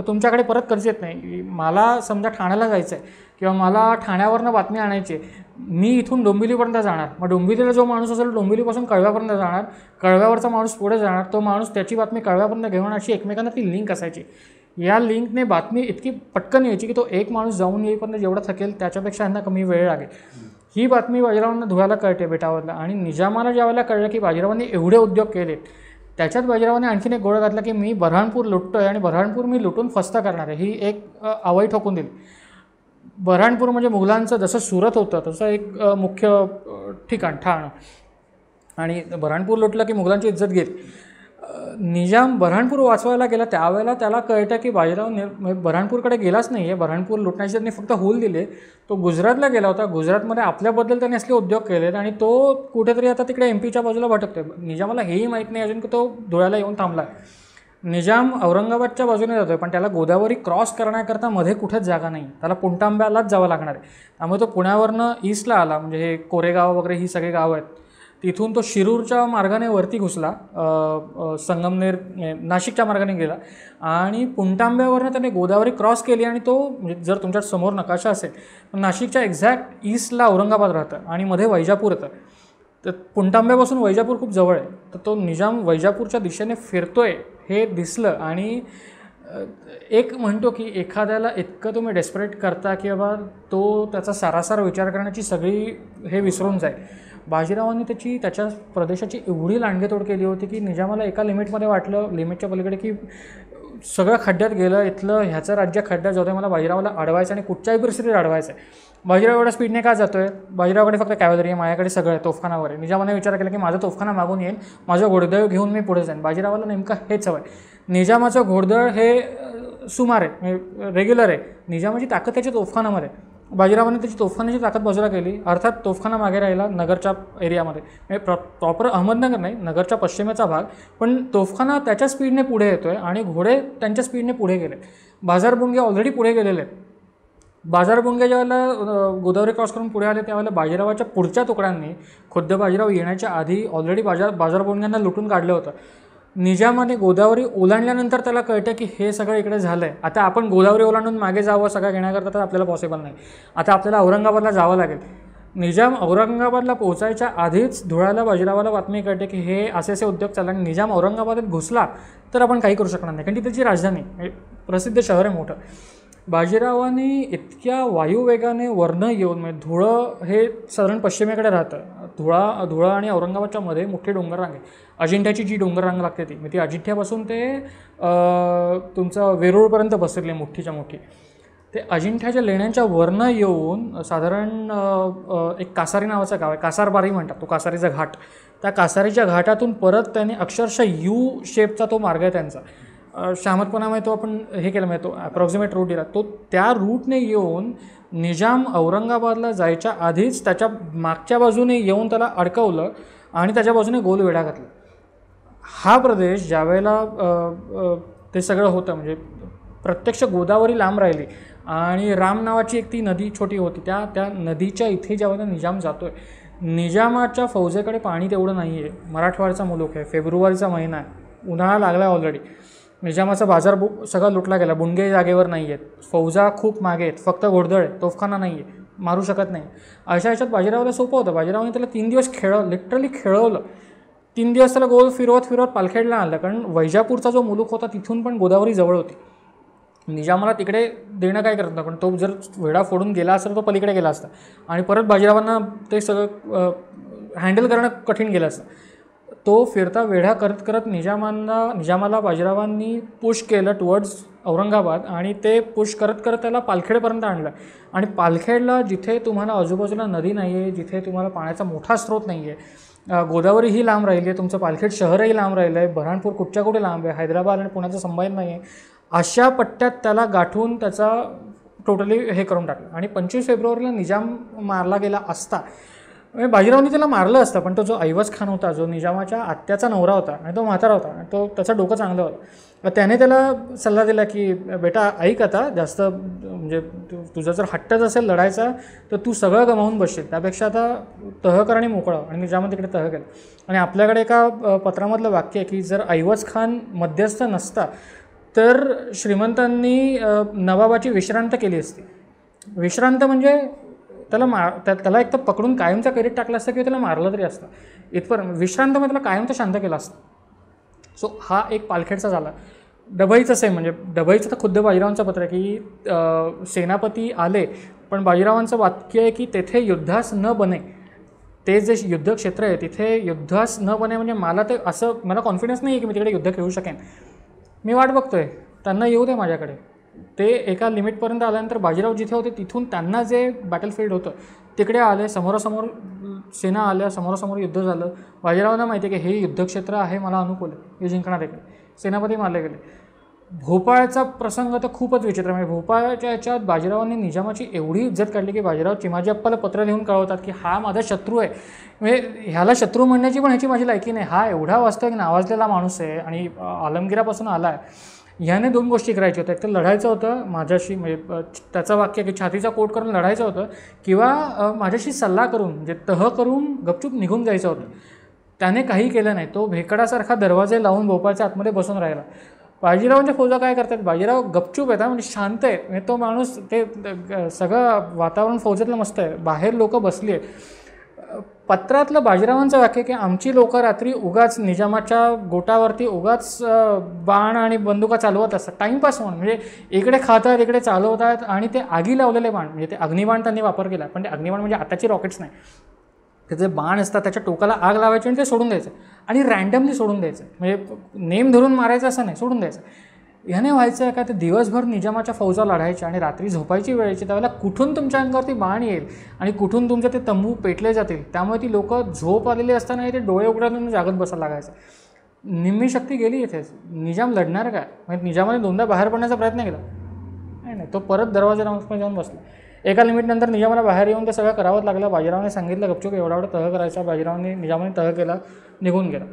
तुमच्याकडे परत कर्ज येत नाही मला समजा ठाण्याला जायचं आहे किंवा मला ठाण्यावरनं बातमी आणायची मी इथून डोंबिवलीपर्यंत जाणार मग डोंबिवलीला जो माणूस असेल डोंबिवलीपासून कळव्यापर्यंत जाणार कळव्यावरचा माणूस पुढे जाणार तो माणूस त्याची बातमी कळव्यापर्यंत घेऊन अशी एकमेकांना ती लिंक असायची या लिंकने बातमी इतकी पटकन यायची की तो एक माणूस जाऊन येईपर्यंत जेवढा थकेल त्याच्यापेक्षा ह्यांना कमी वेळ लागेल ही बातमी बाजीरावांना धुवायला कळते बेटावरला आणि निजामाला ज्यावेळेला कळलं की बाजीरावांनी एवढे उद्योग केलेत त्याच्यात बाजीरावाने आणखीन एक गोळा घातला की मी बऱ्हाणपूर लुटतो आहे आणि बऱ्हाणपूर मी लुटून फस्त करणार आहे ही एक आवई ठोकून दिली बऱ्हाणपूर म्हणजे मुघलांचं जसं सुरत होतं तसं एक मुख्य ठिकाण ठाण आणि बऱ्हाणपूर लुटलं की मुघलांची इज्जत गेली निजाम बऱ्हाणपूर वाचवायला गेला त्यावेळेला त्याला कळतं की बाजीराव ने बऱ्हाणपूरकडे गेलाच नाही आहे बऱ्हाणपूर लुटण्याचे त्यांनी फक्त होल दिले तो गुजरातला गेला होता गुजरातमध्ये आपल्याबद्दल त्यांनी असले उद्योग केलेत आणि तो कुठेतरी आता तिकडे एम पीच्या बाजूला भटकतो आहे निजामाला हेही माहीत नाही अजून की तो धुळ्याला येऊन थांबला आहे निजाम औरंगाबादच्या बाजूने जातो आहे पण त्याला गोदावरी क्रॉस करण्याकरता मध्ये कुठेच जागा नाही त्याला पुंटांब्यालाच जावं लागणार आहे त्यामुळे तो पुण्यावरनं ईस्टला आला म्हणजे हे कोरेगाव वगैरे ही सगळे गावं आहेत तिथून तो शिरूरच्या मार्गाने वरती घुसला संगमनेर नाशिकच्या मार्गाने गेला आणि पुंटांब्यावरनं त्याने गोदावरी क्रॉस केली आणि तो म्हणजे जर तुमच्या समोर नकाशा असेल तर नाशिकच्या एक्झॅक्ट ईस्टला औरंगाबाद राहतं आणि मध्ये वैजापूर येतं तर पुंटांब्यापासून वैजापूर खूप जवळ आहे तर तो निजाम वैजापूरच्या दिशेने फिरतोय हे दिसलं आणि एक म्हणतो की एखाद्याला इतकं तुम्ही डेस्परेट करता की बाबा तो त्याचा सारासार विचार करण्याची सगळी हे विसरून जाईल बाजीरावांनी त्याची त्याच्या प्रदेशाची एवढी लांडगेतोड केली होती की निजामाला एका लिमिटमध्ये वाटलं लिमिटच्या पलीकडे की सगळं खड्ड्यात गेलं इथलं ह्याचं राज्य खड्ड्यात जातं मला बाजीरावाला अडवायचं आणि कुठच्याही परिस्थितीत अडवायचं आहे बाजीराव एवढ्या स्पीडने का जातो आहे बाजीरावकडे फक्त कॅव्हलरी आहे माझ्याकडे सगळं आहे निजामाने विचार केला की माझा तोफखाना मागून येईल माझं घोडदळ घेऊन मी पुढे जाईन बाजीरावाला नेमकं हेच हवं आहे निजामाचं घोडदळ हे सुमार आहे रेग्युलर म्हणजे आहे निजामाची ताकद त्याच्या तोफखानामध्ये बाजीरावाने त्याची तोफखानाची ताकद बाजूला केली अर्थात तोफखाना मागे राहिला नगरच्या एरियामध्ये म्हणजे प्रॉ प्रॉपर अहमदनगर नाही नगरच्या पश्चिमेचा भाग पण तोफखाना त्याच्या स्पीडने पुढे येतो आहे आणि घोडे त्यांच्या स्पीडने पुढे गेले बाजारबुंगे ऑलरेडी पुढे गेलेले आहेत बाजारबुंगे ज्यावेळेला गोदावरी क्रॉस करून पुढे आले त्यावेळेला बाजीरावाच्या पुढच्या तुकड्यांनी खुद्द बाजीराव येण्याच्या आधी ऑलरेडी बाजार बाजारबुंग्यांना लुटून काढलं होतं निजामाने गोदावरी ओलांडल्यानंतर त्याला कळतं की हे सगळं इकडे झालं आहे आता आपण गोदावरी ओलांडून मागे जावं सगळं घेण्याकरता तर आपल्याला पॉसिबल नाही आता आपल्याला औरंगाबादला जावं लागेल निजाम औरंगाबादला पोहोचायच्या आधीच धुळ्याला बजरावाला बातमी कळते की हे असे असे उद्योग चालला आणि निजाम औरंगाबादेत घुसला तर आपण काही करू शकणार नाही कारण ती त्याची राजधानी म्हणजे प्रसिद्ध शहर आहे मोठं बाजीरावाने इतक्या वायुवेगाने वर्णं येऊन म्हणजे धुळं हे साधारण पश्चिमेकडे राहतं धुळा धुळा आणि औरंगाबादच्या मध्ये मोठी डोंगर आहे अजिंठ्याची जी डोंगर रांग लागते ती मी ती अजिंठ्यापासून ते तुमचं वेरूळपर्यंत पसरली मोठीच्या मोठी ते अजिंठ्याच्या लेण्यांच्या वर्ण येऊन साधारण एक कासारी नावाचं गाव आहे कासारबारी म्हणतात तो कासारीचा घाट त्या कासारीच्या घाटातून परत त्यांनी अक्षरशः यू शेपचा तो मार्ग आहे त्यांचा शामतपणामुळे तो आपण हे केलं म्हणजे तो रूट दिला तो त्या रूटने येऊन निजाम औरंगाबादला जायच्या आधीच त्याच्या मागच्या बाजूने येऊन त्याला अडकवलं आणि त्याच्या बाजूने गोल वेढा घातला हा प्रदेश ज्यावेळेला ते सगळं होतं म्हणजे प्रत्यक्ष गोदावरी लांब राहिली आणि राम नावाची एक ती नदी छोटी होती त्या त्या नदीच्या इथे ज्यावेळेला निजाम जातो आहे निजामाच्या फौजेकडे पाणी तेवढं नाही आहे मराठवाड्याचा मुलूक आहे फेब्रुवारीचा महिना आहे उन्हाळा लागला आहे ऑलरेडी निजामाचा बाजार बु सगळा लुटला गेला बुंडगे जागेवर नाही आहेत फौजा खूप मागे आहेत फक्त घोडदळ आहे तोफखाना नाही आहे मारू शकत नाही अशा याच्यात बाजीरावला सोपं होतं बाजीरावांनी त्याला तीन दिवस खेळ लिटरली खेळवलं तीन दिवस त्याला गोल फिरवत फिरवत पालखेडला आणलं कारण वैजापूरचा जो मुलूक होता तिथून पण गोदावरी जवळ होती निजामाला तिकडे देणं काय करत नव्हतं पण तो जर वेढा फोडून गेला असता तो पलीकडे गेला असता आणि परत बाजीरावांना ते सगळं हँडल करणं कठीण गेलं असतं तो फिरता वेढा करत करत निजामांना निजामाला बाजीरावांनी पुश केलं टुवर्ड्स औरंगाबाद आणि ते पुश करत करत त्याला पालखेडपर्यंत आणलं आणि पालखेडला जिथे तुम्हाला आजूबाजूला नदी नाही आहे जिथे तुम्हाला पाण्याचा मोठा स्रोत नाही आहे गोदावरीही लांब राहिली आहे तुमचं पालखेड शहरही लांब राहिलं आहे बऱ्हाणपूर कुठच्या कुठे लांब आहे हैदराबाद आणि पुण्याचा संबंध नाही आहे अशा पट्ट्यात त्याला गाठून त्याचा टोटली हे करून टाकलं आणि पंचवीस फेब्रुवारीला निजाम मारला गेला असता म्हणजे बाजीरावनी त्याला मारलं असतं पण तो जो ऐवज खान होता जो निजामाच्या आत्याचा नवरा होता आणि तो म्हातारा होता आणि तो त्याचं डोकं चांगलं होतं त्याने त्याला सल्ला दिला की बेटा ऐक आता जास्त म्हणजे तुझा जर हट्टच असेल लढायचा तर तू सगळं गमावून बसशील त्यापेक्षा आता तहकर आणि मोकळा आणि निजामा तिकडे तह केलं आणि आपल्याकडे एका पत्रामधलं वाक्य आहे की जर ऐवज खान मध्यस्थ नसता तर श्रीमंतांनी नवाबाची विश्रांत केली असती विश्रांत म्हणजे त्याला मा त्याला एक तर पकडून कायमचा करीत टाकला असतं किंवा त्याला मारलं तरी असतं इथपर्यंत विश्रांतमध्ये त्याला कायमचा शांत केला असतं सो हा एक पालखेडचा झाला डबईचं आहे म्हणजे डबईचं तर खुद्द बाजीरावांचं पत्र आहे की सेनापती आले पण बाजीरावांचं वाक्य आहे की तेथे युद्धास न बने ते जे युद्धक्षेत्र आहे तिथे युद्धास न बने म्हणजे मला ते असं मला कॉन्फिडन्स नाही आहे की मी तिकडे युद्ध खेळू शकेन मी वाट बघतो आहे त्यांना येऊ दे माझ्याकडे ते एका लिमिटपर्यंत आल्यानंतर बाजीराव जिथे होते तिथून त्यांना जे बॅटलफील्ड होतं तिकडे आले समोरासमोर सेना आल्या समोरासमोर युद्ध झालं बाजीरावांना माहिती आहे की हे युद्धक्षेत्र आहे मला अनुकूल हे जिंकणार आहे सेनापती मारले गेले भोपाळचा प्रसंग तर खूपच विचित्र म्हणजे भोपाळच्या याच्यात बाजीरावांनी निजामाची एवढी इज्जत काढली की बाजीराव चिमाजी अप्पाला पत्र लिहून कळवतात की हा माझा शत्रू आहे म्हणजे ह्याला शत्रू म्हणण्याची पण ह्याची माझी लायकी नाही हा एवढा वास्तविक नावाजलेला माणूस आहे आणि आलमगिरापासून आला आहे ह्याने दोन गोष्टी करायच्या होत्या एक तर लढायचं होतं माझ्याशी म्हणजे त्याचं वाक्य की छातीचा कोट करून लढायचं होतं किंवा माझ्याशी सल्ला करून म्हणजे तह करून गपचूप निघून जायचं होतं त्याने काही केलं नाही तो भेकडासारखा दरवाजे लावून भोपाळच्या आतमध्ये बसून राहिला बाजीरावांच्या फौजा काय करतात बाजीराव गपचूप आहेत म्हणजे शांत आहे म्हणजे तो माणूस ते सगळं वातावरण फौजेतलं मस्त आहे बाहेर लोकं बसली आहेत पत्रातलं बाजीरावांचं वाक्य की आमची लोक रात्री उगाच निजामाच्या गोटावरती उगाच बाण आणि बंदुका चालवत असतात टाईमपास म्हणून म्हणजे इकडे खातात इकडे चालवतात आणि ते आगी लावलेले बाण म्हणजे ते अग्निबाण त्यांनी वापर केला पण ते अग्निबाण म्हणजे आताची रॉकेट्स नाही जे बाण असतात त्याच्या टोकाला आग लावायची आणि ते सोडून द्यायचं आणि रँडमली सोडून द्यायचं म्हणजे नेम धरून मारायचं असं नाही सोडून द्यायचं ह्याने व्हायचं आहे का ते दिवसभर निजामाच्या फौजा लढायच्या आणि रात्री झोपायची वेळेची त्यावेळेला कुठून तुमच्या अंगावरती बाण येईल आणि कुठून तुमचे ते तंबू पेटले जातील त्यामुळे ती लोकं झोप आलेली असताना ते डोळे उघडून जागत बसायला लागायचं निम्मी शक्ती गेली इथेच निजाम लढणार काय म्हणजे निजामाने दोनदा बाहेर पडण्याचा प्रयत्न केला नाही नाही तो परत दरवाजा पण जाऊन बसला एका लिमिटनंतर निजामाला बाहेर येऊन ते सगळं करावंच लागलं बाजीरावने सांगितलं गपचूप एवढा एवढा तह करायचा बाजीरावने निजामाने तह केला निघून गेला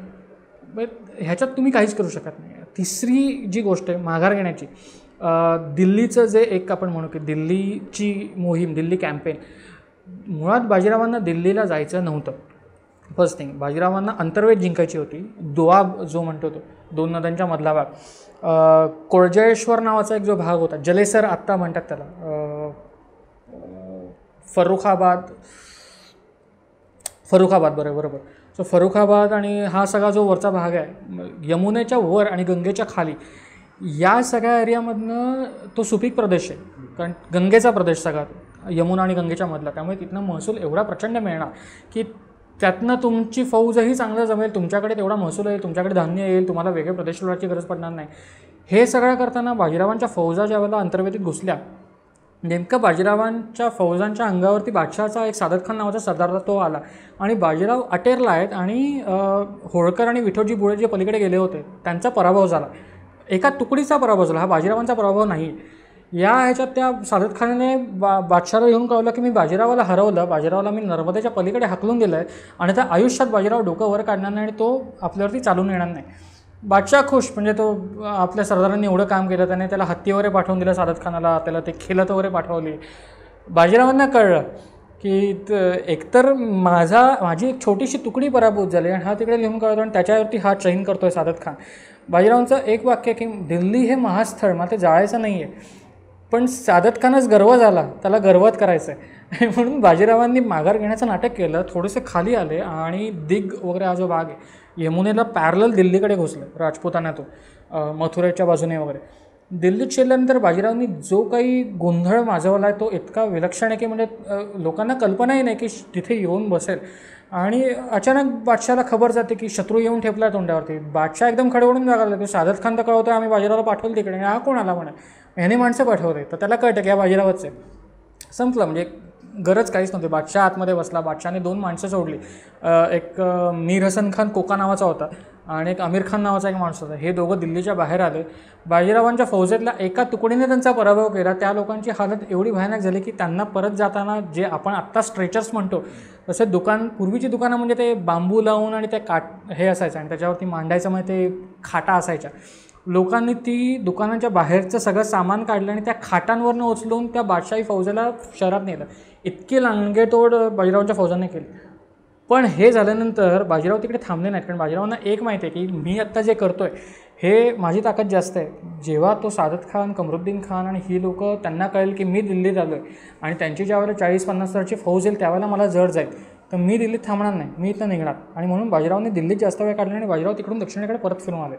बट ह्याच्यात तुम्ही काहीच करू शकत नाही तिसरी जी गोष्ट आहे माघार घेण्याची दिल्लीचं जे एक आपण म्हणू की दिल्लीची मोहीम दिल्ली कॅम्पेन मुळात बाजीरावांना दिल्लीला जायचं नव्हतं फर्स्ट थिंग बाजीरावांना अंतर्वेद जिंकायची होती दुआब जो म्हणतो तो दोन नद्यांच्या मधला भाग कोळजेश्वर नावाचा एक जो भाग होता जलेसर आत्ता म्हणतात त्याला फरुखाबाद फरुखाबाद बरोबर बरोबर सो फरुखाबाद आणि हा सगळा जो वरचा भाग आहे यमुनेच्या वर आणि गंगेच्या खाली या सगळ्या एरियामधनं तो सुपीक प्रदेश आहे कारण गंगेचा प्रदेश सगळा यमुना आणि गंगेच्या मधला त्यामुळे तिथनं महसूल एवढा प्रचंड मिळणार की त्यातनं तुमची फौजही चांगलं जमेल तुमच्याकडे तेवढा महसूल येईल तुमच्याकडे धान्य येईल तुम्हाला वेगळे प्रदेश लोकांची गरज पडणार नाही हे सगळं करताना बाजीरावांच्या फौजा ज्यावेळेला अंतर्वेदीत घुसल्या नेमकं बाजीरावांच्या फौजांच्या अंगावरती बादशाहचा एक सादत खान नावाचा सरदार तो आला आणि बाजीराव अटेरला आहेत आणि होळकर आणि विठोजी बुळे जे पलीकडे गेले होते त्यांचा पराभव झाला एका तुकडीचा पराभव झाला हा बाजीरावांचा पराभव नाही या ह्याच्यात त्या सादत खानाने बा बादशाला येऊन कळवलं की मी बाजीरावाला हरवलं बाजीरावाला मी नर्मदेच्या पलीकडे हकलून दिलं आहे आणि त्या आयुष्यात बाजीराव डोकं वर काढणार नाही आणि तो आपल्यावरती चालून येणार नाही बादशाह खुश म्हणजे तो आपल्या सरदारांनी एवढं काम केलं त्याने त्याला हत्ती वगैरे पाठवून दिलं सादत खानाला त्याला ते खिलत वगैरे पाठवली बाजीरावांना कळलं की एकतर माझा माझी एक छोटीशी तुकडी पराभूत झाली आणि हा तिकडे लिहून कळतो आणि त्याच्यावरती हा चैन करतो आहे सादत खान बाजीरावांचं एक वाक्य की दिल्ली हे महास्थळ मला ते जाळायचं नाही आहे पण सादत खानच गर्व झाला त्याला गर्वत करायचं आहे म्हणून बाजीरावांनी माघार घेण्याचं नाटक केलं थोडंसं खाली आले आणि दिग वगैरे हा जो भाग आहे यमुनेला पॅरल दिल्लीकडे घुसलं तो मथुरेच्या बाजूने वगैरे दिल्लीत शिरल्यानंतर बाजीरावनी जो काही गोंधळ माजवला आहे तो इतका विलक्षण आहे की म्हणजे लोकांना कल्पनाही नाही की तिथे येऊन बसेल आणि अचानक बादशाला खबर जाते की शत्रू येऊन ठेपला आहे तोंडावरती बादशाह एकदम खडवडून जागा की सादत खान तर कळवतोय आम्ही बाजीरावला पाठवलं तिकडे आणि हा कोण आला म्हणा ह्याने माणसं पाठवते तर त्याला कळतं की या बाजीरावचं संपलं म्हणजे गरज काहीच नव्हती बादशाह आतमध्ये बसला बादशाने दोन माणसं सोडली एक मीर हसन खान कोका नावाचा होता आणि एक आमिर खान नावाचा एक माणूस होता हे दोघं दिल्लीच्या बाहेर आले बाजीरावांच्या फौजेतल्या एका तुकडीने त्यांचा पराभव केला त्या लोकांची हालत एवढी भयानक झाली की त्यांना परत जाताना जे आपण आत्ता स्ट्रेचर्स म्हणतो तसे दुकान पूर्वीची दुकानं म्हणजे ते बांबू लावून आणि त्या काट हे असायचं आणि त्याच्यावरती मांडायचं म्हणजे ते खाटा असायच्या लोकांनी ती दुकानांच्या बाहेरचं सगळं सामान काढलं आणि त्या खाटांवरनं उचलून त्या बादशाही फौजेला शहरात नेलं इतकी लांडगेतोड बाजीरावांच्या फौजाने केली पण हे झाल्यानंतर बाजीराव तिकडे थांबले नाहीत कारण बाजीरावांना एक माहिती आहे की मी आत्ता जे करतो आहे हे माझी ताकद जास्त आहे जेव्हा तो सादत खान कमरुद्दीन खान आणि ही लोक त्यांना कळेल की मी दिल्लीत आलो आहे आणि त्यांची ज्यावेळेला चाळीस पन्नास हजारची फौज येईल त्यावेळेला मला जड जाईल तर मी दिल्लीत थांबणार नाही मी इथं निघणार आणि म्हणून बाजीरावने दिल्लीत जास्त वेळ काढली आणि बाजीराव तिकडून दक्षिणेकडे परत फिरून आले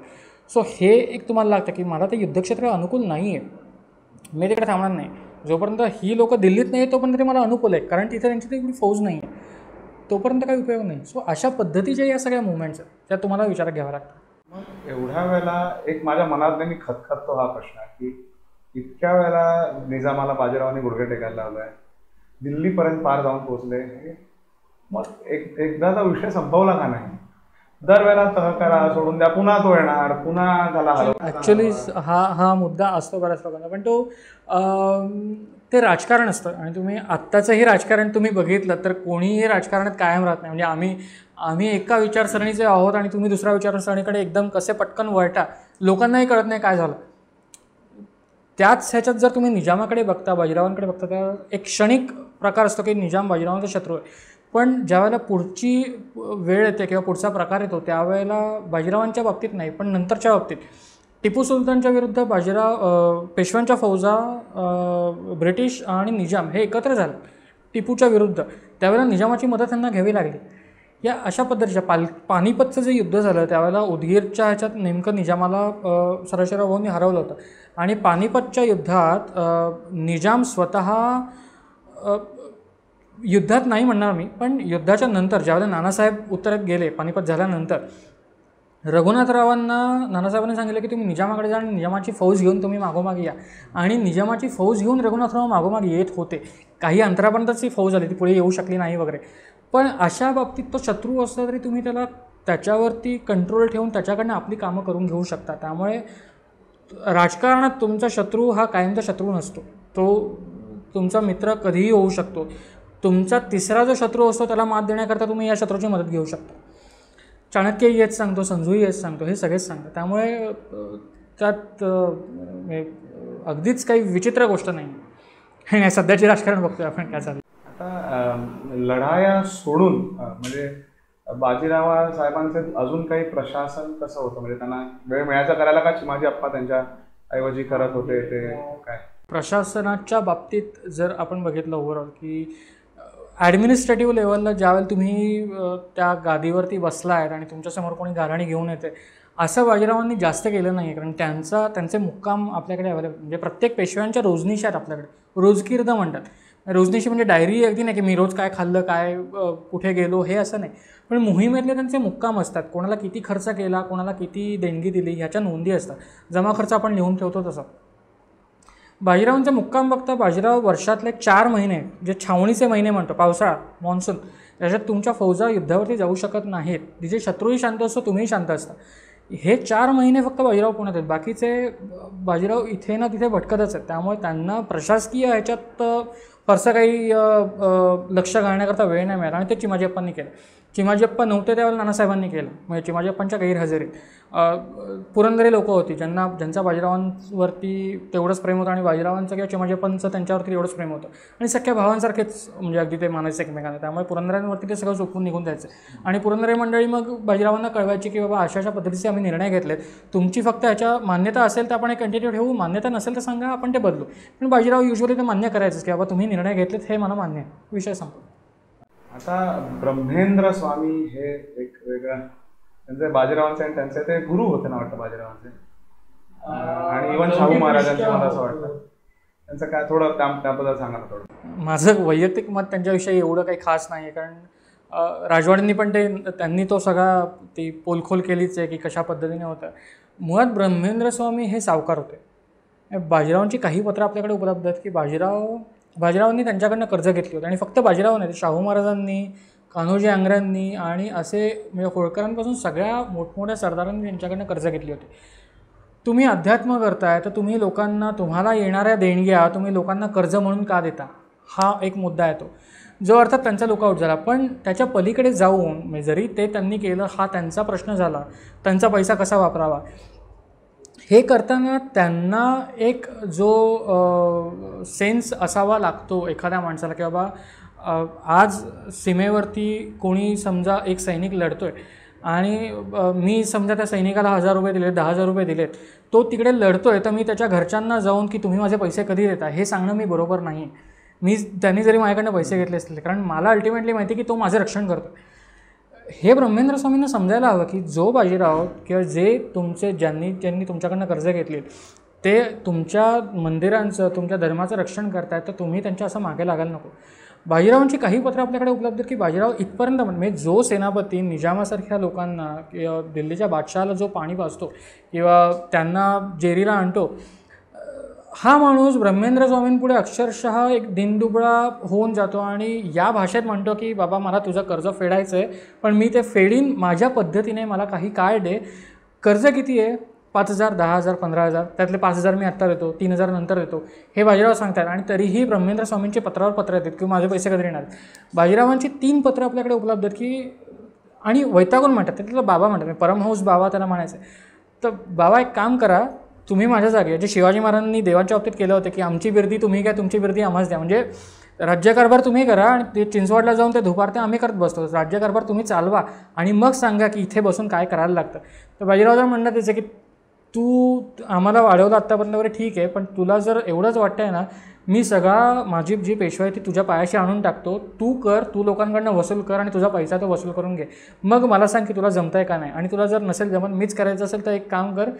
सो हे एक तुम्हाला लागतं की मला ते युद्धक्षेत्र अनुकूल नाही आहे मी तिकडे थांबणार नाही जोपर्यंत ही लोकं दिल्लीत नाही तोपर्यंत ते मला अनुकूल आहे कारण तिथे त्यांची तेवढी फौज नाही आहे तोपर्यंत काही उपयोग नाही सो अशा पद्धतीच्या या सगळ्या मुवमेंट्स आहेत त्या तुम्हाला विचारात घ्याव्या लागतात मग एवढ्या वेळेला एक माझ्या मनात नेहमी खतखततो हा प्रश्न आहे की इतक्या वेळेला निजामाला बाजीरावाने गुडघे टेकायला लावलाय दिल्लीपर्यंत पार जाऊन पोहोचले मग एक एकदाचा विषय संपवला का नाही दरवेळेला तह करा सोडून द्या पुन्हा तो येणार पुन्हा त्याला ॲक्च्युली हा हा मुद्दा असतो बऱ्याच लोकांना पण तो ते राजकारण असतं आणि तुम्ही आत्ताचंही राजकारण तुम्ही बघितलं तर कोणीही राजकारणात कायम राहत नाही म्हणजे आम्ही आम्ही एका विचारसरणीचे आहोत आणि तुम्ही दुसऱ्या विचारसरणीकडे एकदम कसे पटकन वळटा लोकांनाही कळत नाही काय झालं त्याच ह्याच्यात जर तुम्ही निजामाकडे बघता बाजीरावांकडे बघता तर एक क्षणिक प्रकार असतो की निजाम बाजीरावांचा शत्रू आहे पण ज्यावेळेला पुढची वेळ येते किंवा पुढचा प्रकार येतो त्यावेळेला बाजीरावांच्या बाबतीत नाही पण नंतरच्या बाबतीत टिपू सुलतानच्या विरुद्ध बाजीराव पेशव्यांच्या फौजा ब्रिटिश आणि निजाम हे एकत्र झालं टिपूच्या विरुद्ध त्यावेळेला निजामाची मदत त्यांना घ्यावी लागली या अशा पद्धतीच्या पाल पानिपतचं जे युद्ध झालं त्यावेळेला उदगीरच्या ह्याच्यात नेमकं निजामाला सदाशिवराव भाऊंनी हरवलं होतं आणि पानिपतच्या युद्धात निजाम स्वतः युद्धात नाही म्हणणार मी पण युद्धाच्या नंतर ज्यावेळेला नानासाहेब उत्तरेत गेले पानिपत झाल्यानंतर रघुनाथरावांना नानासाहेबांनी सांगितलं की तुम्ही निजामाकडे जा आणि निजामाची फौज घेऊन तुम्ही मागोमाग या आणि निजामाची फौज घेऊन रघुनाथराव मागोमाग येत होते काही अंतरापर्यंतच ती फौज आली ती पुढे येऊ शकली नाही वगैरे पण अशा बाबतीत तो शत्रू असला तरी तुम्ही त्याला त्याच्यावरती कंट्रोल ठेवून त्याच्याकडनं आपली कामं करून घेऊ शकता त्यामुळे राजकारणात तुमचा शत्रू हा कायमचा शत्रू नसतो तो तुमचा मित्र कधीही होऊ शकतो तुमचा तिसरा जो शत्रू असतो त्याला मात देण्याकरता तुम्ही या शत्रूची मदत घेऊ शकता चाणक्य येत सांगतो संजूही येत सांगतो हे सगळेच सांगतात त्यामुळे त्यात म्हणजे, अगदीच काही विचित्र गोष्ट नाही हे नाही सध्याचे राजकारण बघतोय आपण काय चालू आता लढाया सोडून म्हणजे बाजीरावा साहेबांचे अजून काही प्रशासन कसं होतं म्हणजे त्यांना वेळ मिळायचा करायला का माझे आप्पा त्यांच्या ऐवजी करत होते ते काय प्रशासनाच्या बाबतीत जर आपण बघितलं ओव्हरऑल की ॲडमिनिस्ट्रेटिव्ह लेवलला ज्यावेळेला तुम्ही त्या गादीवरती बसला आहेत आणि तुमच्यासमोर कोणी गाराणी घेऊन येते असं बाजीरावांनी जास्त केलं नाही कारण त्यांचा त्यांचे मुक्काम आपल्याकडे अवेलेबल म्हणजे प्रत्येक पेशव्यांच्या रोजनिशी आहेत आपल्याकडे रोजकीर्द म्हणतात रोजनिशी म्हणजे डायरी अगदी नाही की मी रोज काय खाल्लं काय कुठे गेलो हे असं नाही पण मोहिमेतले त्यांचे मुक्काम असतात कोणाला किती खर्च केला कोणाला किती देणगी दिली ह्याच्या नोंदी असतात जमा खर्च आपण लिहून ठेवतो तसं बाजीरावांचा मुक्काम बघता बाजीराव वर्षातले चार महिने जे छावणीचे महिने म्हणतो पावसाळा मान्सून त्याच्यात तुमच्या फौजा युद्धावरती जाऊ शकत नाहीत तिथे शत्रूही शांत असतो तुम्हीही शांत असता हे चार महिने फक्त बाजीराव पुण्यात आहेत बाकीचे बाजीराव इथे ना तिथे भटकतच आहेत त्यामुळे त्यांना प्रशासकीय ह्याच्यात फारसं काही लक्ष घालण्याकरता वेळ नाही मिळाला आणि ते चिमाजीप्पांनी केलं चिमाजीप्पा नव्हते त्यावेळेला नानासाहेबांनी केलं म्हणजे चिमाजीप्पांच्या गैरहजेरीत पुरंदरे लोक होती ज्यांना ज्यांचा बाजीरावांवरती तेवढंच प्रेम होतं आणि बाजीरावांचं किंवा चिमाजेपंचं त्यांच्यावरती एवढंच प्रेम होतं आणि सख्या भावांसारखेच म्हणजे अगदी ते मानायचं एकमेकांना त्यामुळे पुरंदरांवरती ते सगळं झोपून निघून जायचं आणि पुरंदरे मंडळी मग बाजीरावांना कळवायची की बाबा अशा अशा पद्धतीचे आम्ही निर्णय घेतलेत तुमची फक्त याच्या मान्यता असेल तर आपण एक कंटिन्यू ठेवू मान्यता नसेल तर सांगा आपण ते बदलू पण बाजीराव युजली ते मान्य करायचंच की बाबा तुम्ही निर्णय घेतलेत हे मला मान्य आहे विषय सांगतो आता ब्रह्मेंद्र स्वामी हे एक वेगळा त्यांचे बाजीरावांचे आणि त्यांचे ते गुरु होते ना वाटतं बाजीरावांचे आणि इवन शाहू महाराजांचे मला असं वाटतं हो. त्यांचं काय थोडं त्याबद्दल सांगा ना थोडं माझं वैयक्तिक मत त्यांच्याविषयी एवढं काही खास नाही आहे कारण राजवाड्यांनी पण ते त्यांनी तो सगळा ती पोलखोल केलीच आहे की कशा पद्धतीने होतं मुळात ब्रह्मेंद्र स्वामी हे सावकार होते बाजीरावांची काही पत्रं आपल्याकडे उपलब्ध आहेत की बाजीराव बाजीरावांनी त्यांच्याकडनं कर्ज घेतली होती आणि फक्त बाजीराव नाही शाहू महाराजांनी कान्होजी आंग्र्यांनी आणि असे म्हणजे होळकरांपासून सगळ्या मोठमोठ्या सरदारांनी त्यांच्याकडनं कर्ज घेतली होती तुम्ही अध्यात्म करताय तर तुम्ही लोकांना तुम्हाला येणाऱ्या देणग्या तुम्ही लोकांना कर्ज म्हणून का देता हा एक मुद्दा येतो जो अर्थात त्यांचा लुकआउट झाला पण त्याच्या पलीकडे जाऊन म्हणजे जरी ते त्यांनी केलं हा त्यांचा प्रश्न झाला त्यांचा पैसा कसा वापरावा हे करताना त्यांना एक जो सेन्स असावा लागतो एखाद्या माणसाला की बाबा आज सीमेवरती कोणी समजा एक सैनिक लढतो आहे आणि मी समजा त्या सैनिकाला हजार रुपये दिलेत दहा हजार रुपये दिलेत तो तिकडे लढतो आहे तर मी त्याच्या घरच्यांना जाऊन की तुम्ही माझे पैसे कधी देता हे सांगणं मी बरोबर नाही मी त्यांनी जरी माझ्याकडनं पैसे घेतले असले कारण मला अल्टिमेटली माहिती की तो माझं रक्षण करतो हे ब्रह्मेंद्र स्वामींना समजायला हवं की जो बाजीराव किंवा जे तुमचे ज्यांनी ज्यांनी तुमच्याकडनं कर्ज घेतले ते तुमच्या मंदिरांचं तुमच्या धर्माचं रक्षण करतायत तर तुम्ही त्यांच्या असं मागे लागायला नको बाजीरावांची काही पत्रं आपल्याकडे उपलब्ध आहेत की बाजीराव इथपर्यंत म्हणजे जो सेनापती निजामासारख्या लोकांना किंवा दिल्लीच्या बादशहाला जो पाणी पाजतो किंवा त्यांना जेरीला आणतो हा माणूस ब्रह्मेंद्र स्वामींपुढे अक्षरशः एक दिनदुबळा होऊन जातो आणि या भाषेत म्हणतो की बाबा मला तुझं कर्ज फेडायचं आहे पण मी ते फेडीन माझ्या पद्धतीने मला काही काय दे कर्ज किती आहे पाच हजार दहा हजार पंधरा हजार त्यातले पाच हजार मी आत्ता देतो तीन हजार नंतर देतो हे बाजीराव सांगतात आणि तरीही ब्रह्मेंद्र स्वामींचे पत्रावर पत्र येतात किंवा माझे पैसे कधी येणार बाजीरावांची तीन पत्रं आपल्याकडे उपलब्ध आहेत की आणि वैतागून म्हणतात त्यातलं बाबा म्हणतात परमहंस बाबा त्याला म्हणायचं तर बाबा एक काम करा तुम्ही माझ्या जागे जे शिवाजी महाराजांनी देवाच्या बाबतीत केलं होतं की आमची बिर्दी तुम्ही काय तुमची बिर्दी आम्हाच द्या म्हणजे राज्यकारभार तुम्ही करा आणि ते चिंचवडला जाऊन ते ते आम्ही करत बसतो राज्यकारभार तुम्ही चालवा आणि मग सांगा की इथे बसून काय करायला लागतं तर बाजीरावजा म्हणणं त्याचं की तू आम्हाला वाढवलं आत्तापर्यंत वगैरे ठीक आहे पण तुला जर एवढंच वाटतं आहे ना मी सगळा माझी जी पेशवा आहे ती तुझ्या पायाशी आणून टाकतो तू कर तू लोकांकडनं वसूल कर आणि तुझा पैसा तो वसूल करून घे मग मला सांग की तुला आहे का नाही आणि तुला जर नसेल जमत मीच करायचं असेल तर एक काम कर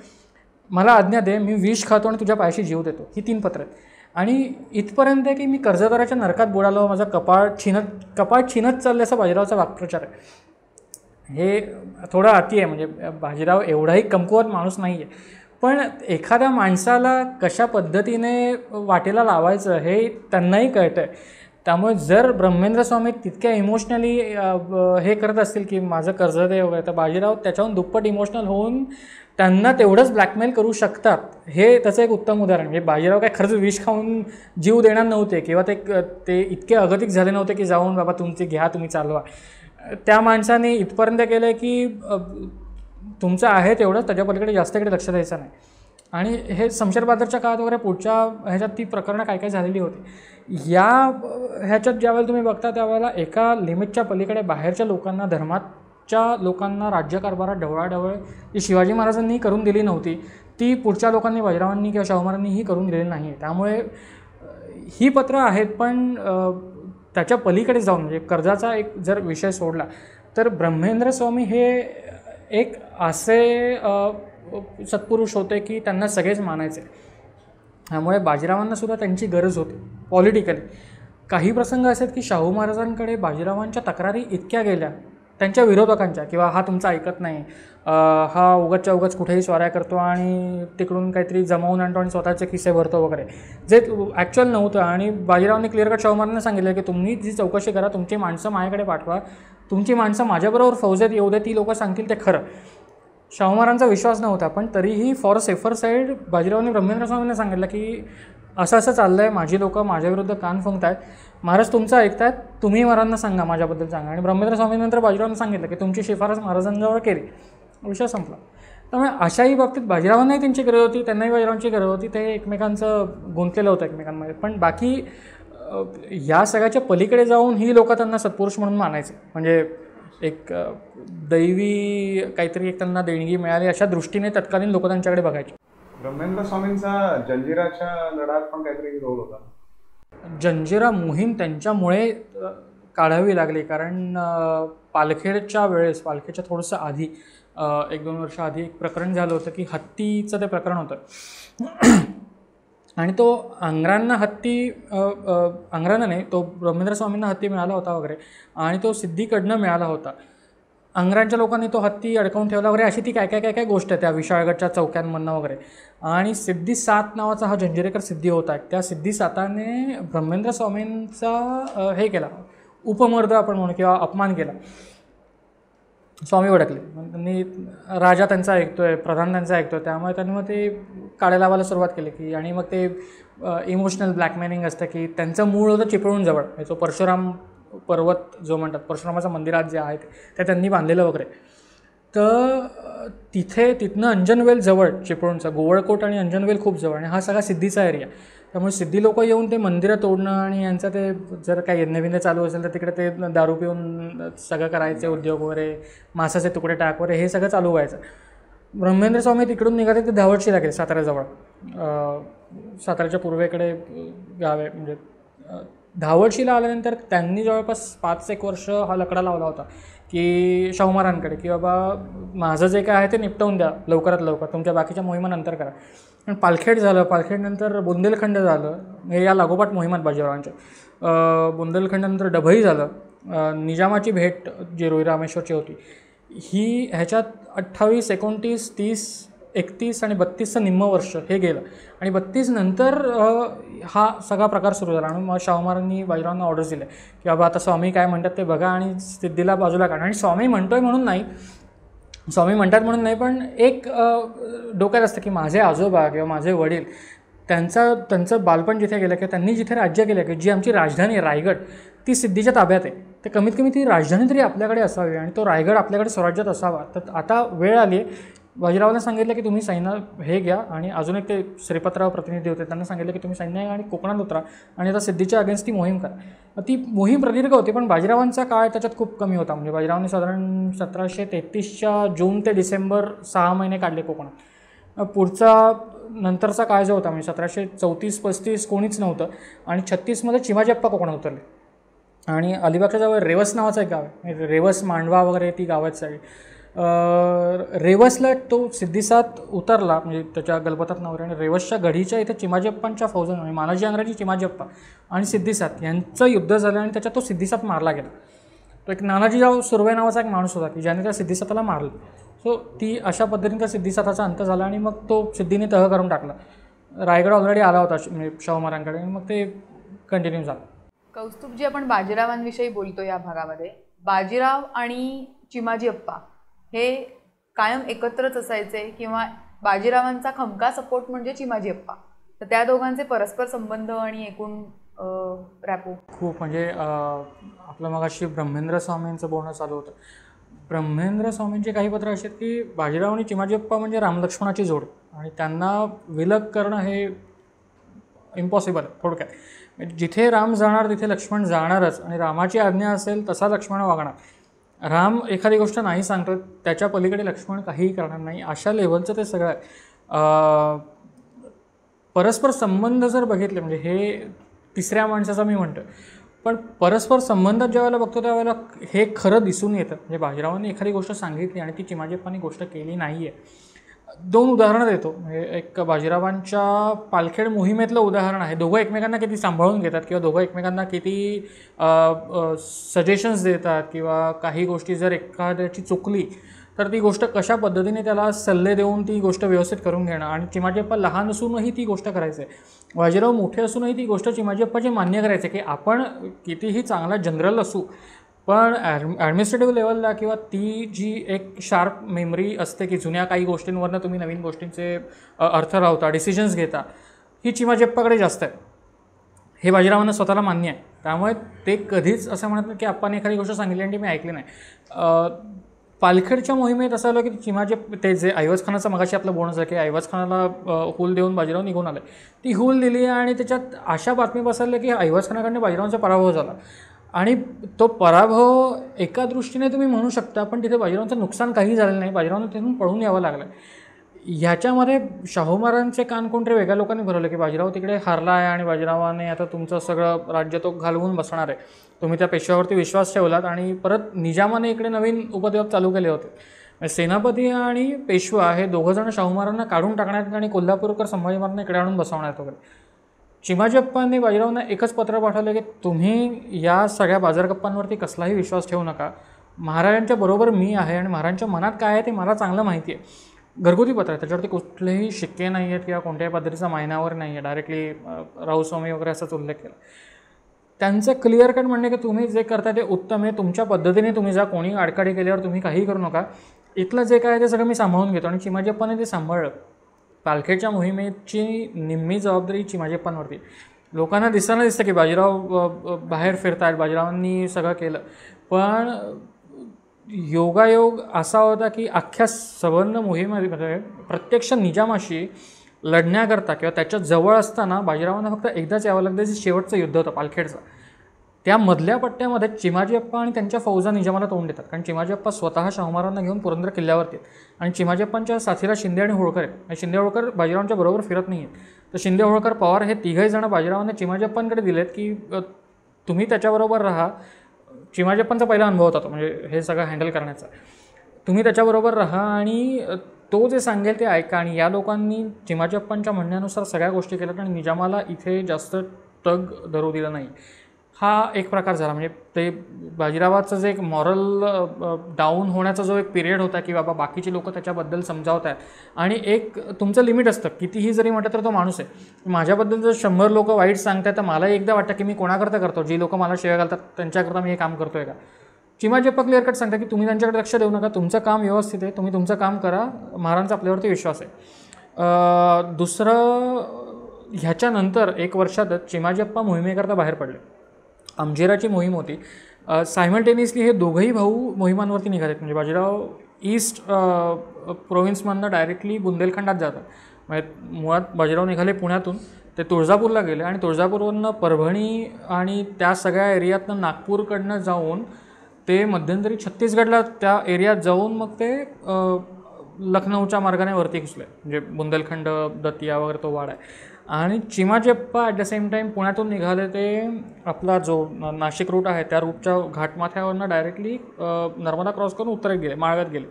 मला आज्ञा दे मी विष खातो आणि तुझ्या पायाशी जीव देतो ही तीन पत्र आहेत आणि इथपर्यंत आहे की मी कर्जदाराच्या नरकात बुडालो माझा कपाळ छिनत कपाळ छिनत चालले असा बाजीरावचा वाक्प्रचार आहे हे थोडं अति आहे म्हणजे बाजीराव एवढाही कमकुवत माणूस नाही आहे पण एखाद्या माणसाला कशा पद्धतीने वाटेला लावायचं हे त्यांनाही कळतं आहे त्यामुळे जर ब्रह्मेंद्र स्वामी तितक्या इमोशनली हे करत असतील की माझं कर्ज दे वगैरे तर बाजीराव त्याच्याहून दुप्पट इमोशनल होऊन त्यांना तेवढंच ब्लॅकमेल करू शकतात हे त्याचं एक उत्तम उदाहरण म्हणजे बाजीराव काय खरंच विष खाऊन जीव देणार नव्हते किंवा ते ते इतके अगतिक झाले नव्हते की जाऊन बाबा तुमचे घ्या तुम्ही चालवा त्या माणसाने इथपर्यंत केलं आहे की तुमचं आहे तेवढंच त्याच्या पलीकडे जास्तकडे लक्ष द्यायचं नाही आणि हे शमशेर बादरच्या काळात वगैरे पुढच्या ह्याच्यात ती प्रकरणं काय काय झालेली होती या ह्याच्यात ज्यावेळेला तुम्ही बघता त्यावेळेला एका लिमिटच्या पलीकडे बाहेरच्या लोकांना धर्माच्या लोकांना राज्यकारभारात ढवळाढवळ जी शिवाजी महाराजांनी करून दिली नव्हती ती पुढच्या लोकांनी वज्रावांनी किंवा शाहू करून दिलेली नाही त्यामुळे ही पत्रं आहेत पण त्याच्या पलीकडे जाऊन म्हणजे कर्जाचा एक जर विषय सोडला तर ब्रह्मेंद्र स्वामी हे एक असे सत्पुरुष होते की त्यांना सगळेच मानायचे त्यामुळे बाजीरावांना सुद्धा त्यांची गरज होती पॉलिटिकली काही प्रसंग असे आहेत की शाहू महाराजांकडे बाजीरावांच्या तक्रारी इतक्या गेल्या त्यांच्या विरोधकांच्या किंवा हा तुमचा ऐकत नाही हा उगतच्या उगाच कुठेही स्वाऱ्या करतो आणि तिकडून काहीतरी जमावून आणतो आणि स्वतःचे किस्से भरतो वगैरे जे ॲक्च्युअल नव्हतं आणि बाजीरावने क्लिअर कट शाहूमारांना सांगितलं की तुम्ही जी चौकशी करा तुमची माणसं माझ्याकडे पाठवा तुमची माणसं माझ्याबरोबर फौजेत येऊ दे ती लोकं सांगतील ते खरं शाहूमारांचा विश्वास नव्हता पण तरीही फॉर सेफर साईड बाजीरावने ब्रह्मेंद्र स्वामींना सांगितलं की असं असं चाललं आहे माझी लोकं माझ्याविरुद्ध कान फुंकत आहेत महाराज तुमचं ऐकतात तुम्ही महाराजांना सांगा माझ्याबद्दल सांगा आणि ब्रह्मेंद्र स्वामीनंतर बाजीरावांना सांगितलं की तुमची शिफारस महाराजांजवळ केली विषय संपला त्यामुळे अशाही बाबतीत बाजीरावांनाही त्यांची गरज होती त्यांनाही बाजीरावांची गरज होती ते एकमेकांचं गुंतलेलं होतं एकमेकांमध्ये पण बाकी या सगळ्याच्या पलीकडे जाऊन ही लोक त्यांना सत्पुरुष म्हणून मानायचे म्हणजे एक दैवी काहीतरी एक त्यांना देणगी मिळाली अशा दृष्टीने तत्कालीन लोक त्यांच्याकडे बघायचे ब्रह्मेंद्र स्वामींचा जंजिराच्या लढात पण काहीतरी रोल होता जंजिरा मोहीम त्यांच्यामुळे काढावी लागली कारण पालखेडच्या वेळेस पालखेडच्या थोडंसं आधी एक दोन वर्ष आधी एक प्रकरण झालं होतं की हत्तीचं ते प्रकरण होतं आणि तो आंग्रांना हत्ती आंग्रांना नाही तो ब्रह्मेंद्र स्वामींना हत्ती मिळाला होता वगैरे आणि तो सिद्धीकडनं मिळाला होता अंग्रांच्या लोकांनी तो हत्ती अडकवून ठेवला वगैरे अशी ती काय काय काय काय गोष्ट आहे त्या विशाळगडच्या चौक्यांमधनं वगैरे आणि सिद्धी सात नावाचा हा जंजिरेकर सिद्धी होता त्या सिद्धी साताने ब्रह्मेंद्र स्वामींचा हे केला उपमर्द आपण म्हणू किंवा अपमान केला स्वामी अडकले त्यांनी राजा त्यांचा ऐकतोय प्रधान त्यांचा ऐकतो आहे त्यामुळे त्यांनी मग ते काढायला लावायला सुरुवात केली की आणि मग ते इमोशनल ब्लॅकमेलिंग असतं की त्यांचं मूळ होतं जवळ जो म्हणजे परशुराम पर्वत जो म्हणतात परशुरामाचं मंदिरात जे आहे ते त्यांनी बांधलेलं वगैरे तर तिथे तिथनं अंजनवेल जवळ चिपळूणचा गोवळकोट आणि अंजनवेल खूप जवळ आणि हा सगळा सिद्धीचा एरिया त्यामुळे सिद्धी लोक येऊन ते मंदिरं तोडणं आणि यांचं ते जर काही नवीन चालू असेल तर तिकडे ते दारू पिऊन सगळं करायचे उद्योग वगैरे मासाचे तुकडे टाक वगैरे हे सगळं चालू व्हायचं ब्रह्मेंद्र स्वामी तिकडून निघाले ते धावडशी लागेल साताऱ्याजवळ साताऱ्याच्या पूर्वेकडे गाव आहे म्हणजे धावडशीला आल्यानंतर त्यांनी जवळपास पाच एक वर्ष हा लकडा लावला होता की शाहू की बाबा माझं जे काय आहे ते निपटवून द्या लवकरात लवकर तुमच्या बाकीच्या मोहिमानंतर करा पण पालखेड झालं पालखेडनंतर बुंदेलखंड झालं हे या लागोपाठ मोहिमात बाजीरावांच्या बुंदेलखंडनंतर डभई झालं निजामाची भेट जी रोहिरामेश्वरची रामेश्वरची होती ही ह्याच्यात अठ्ठावीस एकोणतीस तीस एकतीस आणि बत्तीसचं निम्म वर्ष हे गेलं आणि बत्तीस नंतर हा सगळा प्रकार सुरू झाला आणि मग शाहू महाराजांनी बाजीरावांना ऑर्डर्स दिले की बाबा आता स्वामी काय म्हणतात ते बघा आणि सिद्धीला बाजूला काढा आणि स्वामी म्हणतोय म्हणून नाही स्वामी म्हणतात म्हणून नाही पण एक डोक्यात असतं की माझे आजोबा किंवा माझे वडील त्यांचा त्यांचं बालपण जिथे गेलं किंवा त्यांनी जिथे राज्य केलं की जी आमची राजधानी आहे रायगड ती सिद्धीच्या ताब्यात आहे तर कमीत कमी ती राजधानी तरी आपल्याकडे असावी आणि तो रायगड आपल्याकडे स्वराज्यात असावा तर आता वेळ आली बाजीरावला सांगितलं की तुम्ही सैन्य हे घ्या आणि अजून एक ते श्रीपतराव प्रतिनिधी होते त्यांना सांगितलं की तुम्ही सैन्य घ्या आणि कोकणात उतरा आणि आता सिद्धीच्या अगेन्स्ट ती मोहीम करा ती मोहीम प्रदीर्घ होती पण बाजीरावांचा काळ त्याच्यात खूप कमी होता म्हणजे बाजीरावांनी साधारण सतराशे तेहतीसच्या जून ते डिसेंबर सहा महिने काढले कोकणात पुढचा नंतरचा काळ जो होता म्हणजे सतराशे चौतीस पस्तीस कोणीच नव्हतं आणि छत्तीसमध्ये चिमाजप्पा कोकणात उतरले आणि अलिबागच्या जवळ रेवस नावाचं एक गाव आहे रेवस मांडवा वगैरे ती गावात आहे रेवसला तो सिद्धीसात उतरला म्हणजे त्याच्या गलबतात नवरे आणि रेवसच्या घडीच्या इथे चिमाजप्पांच्या फौजन म्हणजे मानाजी चिमाजी चिमाजप्पा आणि सिद्धीसात यांचं युद्ध झालं आणि त्याच्यात तो सिद्धिसात मारला गेला तो एक नानाजीराव सुर्वे नावाचा एक माणूस होता की ज्याने त्या सिद्धिसाताला मारलं सो ती अशा पद्धतीने त्या सिद्धीसाताचा अंत झाला आणि मग तो सिद्धीने तह करून टाकला रायगड ऑलरेडी आला होता म्हणजे शाहू महाराजांकडे आणि मग ते कंटिन्यू झालं कौस्तुभजी आपण बाजीरावांविषयी बोलतो या भागामध्ये बाजीराव आणि चिमाजी अप्पा हे कायम एकत्रच असायचे किंवा बाजीरावांचा खमका सपोर्ट म्हणजे चिमाजी अप्पा तर त्या दोघांचे परस्पर संबंध आणि एकूण रॅपो खूप म्हणजे आपलं मग अशी ब्रह्मेंद्र स्वामींचं बोलणं चालू होतं ब्रह्मेंद्र स्वामींची काही पत्र असे की बाजीराव आणि अप्पा म्हणजे रामलक्ष्मणाची जोड आणि त्यांना विलग करणं हे इम्पॉसिबल थोडक्यात जिथे राम जाणार तिथे लक्ष्मण जाणारच आणि रामाची आज्ञा असेल तसा लक्ष्मण वागणार राम एखादी गोष्ट नाही सांगत त्याच्या पलीकडे लक्ष्मण काहीही करणार नाही अशा लेवलचं ते सगळं आहे परस्पर संबंध जर बघितले म्हणजे हे तिसऱ्या माणसाचा मी म्हणतो पण परस्पर संबंधात ज्यावेळेला बघतो त्यावेळेला हे खरं दिसून येतं म्हणजे बाजीरावांनी एखादी गोष्ट सांगितली आणि ती चिमाजीप्पानी गोष्ट केली नाही आहे दोन उदाहरणं देतो म्हणजे एक बाजीरावांच्या पालखेड मोहिमेतलं उदाहरण आहे दोघं एकमेकांना किती सांभाळून घेतात किंवा दोघं एकमेकांना किती सजेशन्स देतात किंवा काही गोष्टी जर एखाद्याची चुकली तर ती गोष्ट कशा पद्धतीने त्याला सल्ले देऊन ती गोष्ट व्यवस्थित करून घेणं आणि चिमाजीप्पा लहान असूनही ती गोष्ट करायचं आहे बाजीराव मोठे असूनही ती गोष्ट चिमाजीप्पाचे मान्य करायचं की आपण कितीही चांगला जनरल असू पण ॲड ॲडमिनिस्ट्रेटिव्ह लेवलला किंवा ती जी एक शार्प मेमरी असते की जुन्या काही गोष्टींवरनं तुम्ही नवीन गोष्टींचे अर्थ राहता डिसिजन्स घेता ही चिमाजेप्पाकडे जास्त आहे हे बाजीरावांना स्वतःला मान्य आहे त्यामुळे ते कधीच असं म्हणत नाही की आपण एखादी गोष्ट सांगितली आणि मी ऐकली नाही पालखेडच्या मोहिमेत असं आलं की चिमाजे ते जे ऐवज खानाचं मगाशी आपलं बोलणं झालं की ऐवज खानाला हूल देऊन बाजीराव निघून आले ती हूल दिली आणि त्याच्यात अशा बातमी बसवल्या की ऐवज खानाकडनं बाजीरावांचा पराभव झाला आणि तो पराभव एका दृष्टीने तुम्ही म्हणू शकता पण तिथे बाजीरावांचं नुकसान काही झालेलं नाही बाजीरावांना तिथून पळून यावं लागलं ह्याच्यामध्ये शाहू महाराजांचे कान कोणते वेगळ्या लोकांनी भरवलं की बाजीराव तिकडे हरला आहे आणि बाजीरावाने आता तुमचं सगळं राज्य तो घालवून बसणार आहे तुम्ही त्या पेशावरती विश्वास ठेवलात आणि परत निजामाने इकडे नवीन उपद्रव चालू केले होते म्हणजे सेनापती आणि पेशवा हे दोघंजण शाहू महाराजांना काढून टाकण्यात आणि कोल्हापूरकर संभाजी महाराजांना इकडे आणून बसवण्यात वगैरे चिमाजप्पांनी बाजीरावांना एकच पत्र पाठवलं की तुम्ही या सगळ्या बाजारगप्पांवरती कसलाही विश्वास ठेवू नका महाराजांच्या बरोबर मी आहे आणि महाराजांच्या मनात काय आहे ते मला चांगलं माहिती आहे घरगुती पत्र आहे त्याच्यावरती कुठलेही शिक्के नाही आहेत किंवा कोणत्याही पद्धतीचा मायनावर नाही आहे डायरेक्टली राहूस्वामी वगैरे असाच उल्लेख केला त्यांचं क्लिअर कट म्हणणे की तुम्ही जे करता ते उत्तम आहे तुमच्या पद्धतीने तुम्ही जा कोणी आडकाडी केल्यावर तुम्ही काहीही करू नका इथलं जे काय आहे ते सगळं मी सांभाळून घेतो आणि चिमाजप्पाने ते सांभाळलं पालखेडच्या मोहिमेची निम्मी जबाबदारी चिमाजेप्पांवरती लोकांना दिसताना दिसतं की बाजीराव बाहेर आहेत बाजीरावांनी सगळं केलं पण योगायोग असा होता की अख्ख्या सबंध मोहिमेमध्ये प्रत्यक्ष निजामाशी लढण्याकरता किंवा त्याच्या जवळ असताना बाजीरावांना फक्त एकदाच यावं लागतं जे शेवटचं युद्ध होतं पालखेडचं त्या मधल्या पट्ट्यामध्ये चिमाजी अप्पा आणि त्यांच्या फौजा निजामाला तोंड देतात कारण चिमाजी अप्पा स्वतः शाहूमारांना घेऊन पुरंदर किल्ल्यावरती आहेत आणि चिमाजी साथीला शिंदे आणि होळकर आहेत आणि शिंदे होळकर बाजीरावांच्या बरोबर फिरत नाही आहेत तर शिंदे होळकर पवार हे तिघही जण बाजीरावांना चिमाजी दिलेत की तुम्ही त्याच्याबरोबर राहा चिमाजी पहिला अनुभव होता तो म्हणजे हे सगळं हँडल करण्याचा तुम्ही त्याच्याबरोबर राहा आणि तो जे सांगेल ते ऐका आणि या लोकांनी चिमाजी म्हणण्यानुसार सगळ्या गोष्टी केल्या आणि निजामाला इथे जास्त तग धरू दिला नाही हा एक प्रकार झाला म्हणजे ते बाजीरावाचं जे एक मॉरल डाऊन होण्याचा जो एक पिरियड होता की बाबा बाकीचे लोक त्याच्याबद्दल समजावत आहेत आणि एक तुमचं लिमिट असतं कितीही जरी म्हटलं तर तो माणूस आहे माझ्याबद्दल जर शंभर लोक वाईट सांगतात तर मला एकदा वाटतं की मी कोणाकरता करतो जी लोक मला शेवा घालतात त्यांच्याकरता मी हे काम करतो आहे का चिमाजेप्पा क्लिअर कट सांगतात की तुम्ही त्यांच्याकडे लक्ष देऊ नका तुमचं काम व्यवस्थित आहे तुम्ही तुमचं काम करा महाराजांचा आपल्यावरती विश्वास आहे दुसरं ह्याच्यानंतर एक वर्षातच चिमाजप्पा मोहिमेकरता बाहेर पडले अमझेराची मोहीम होती सायमल्टेनियसली हे दोघंही भाऊ मोहिमांवरती निघालेत म्हणजे बाजीराव ईस्ट प्रोव्हिन्समधनं डायरेक्टली बुंदेलखंडात जातात म्हणजे मुळात बाजीराव निघाले पुण्यातून ते तुळजापूरला गेले आणि तुळजापूरवरनं परभणी आणि त्या सगळ्या एरियातनं नागपूरकडनं जाऊन ते मध्यंतरी छत्तीसगडला त्या एरियात जाऊन मग ते लखनौच्या मार्गाने वरती घुसले म्हणजे बुंदेलखंड दतिया वगैरे तो वाडा आहे आणि Chimajappa at the same time पुण्यातून निघाले ते आपला जो नाशिक रूट आहे त्या रूटच्या घाटमाथ्यावरनं डायरेक्टली नर्मदा क्रॉस करून उत्तरेत गेले माळव्यात गेले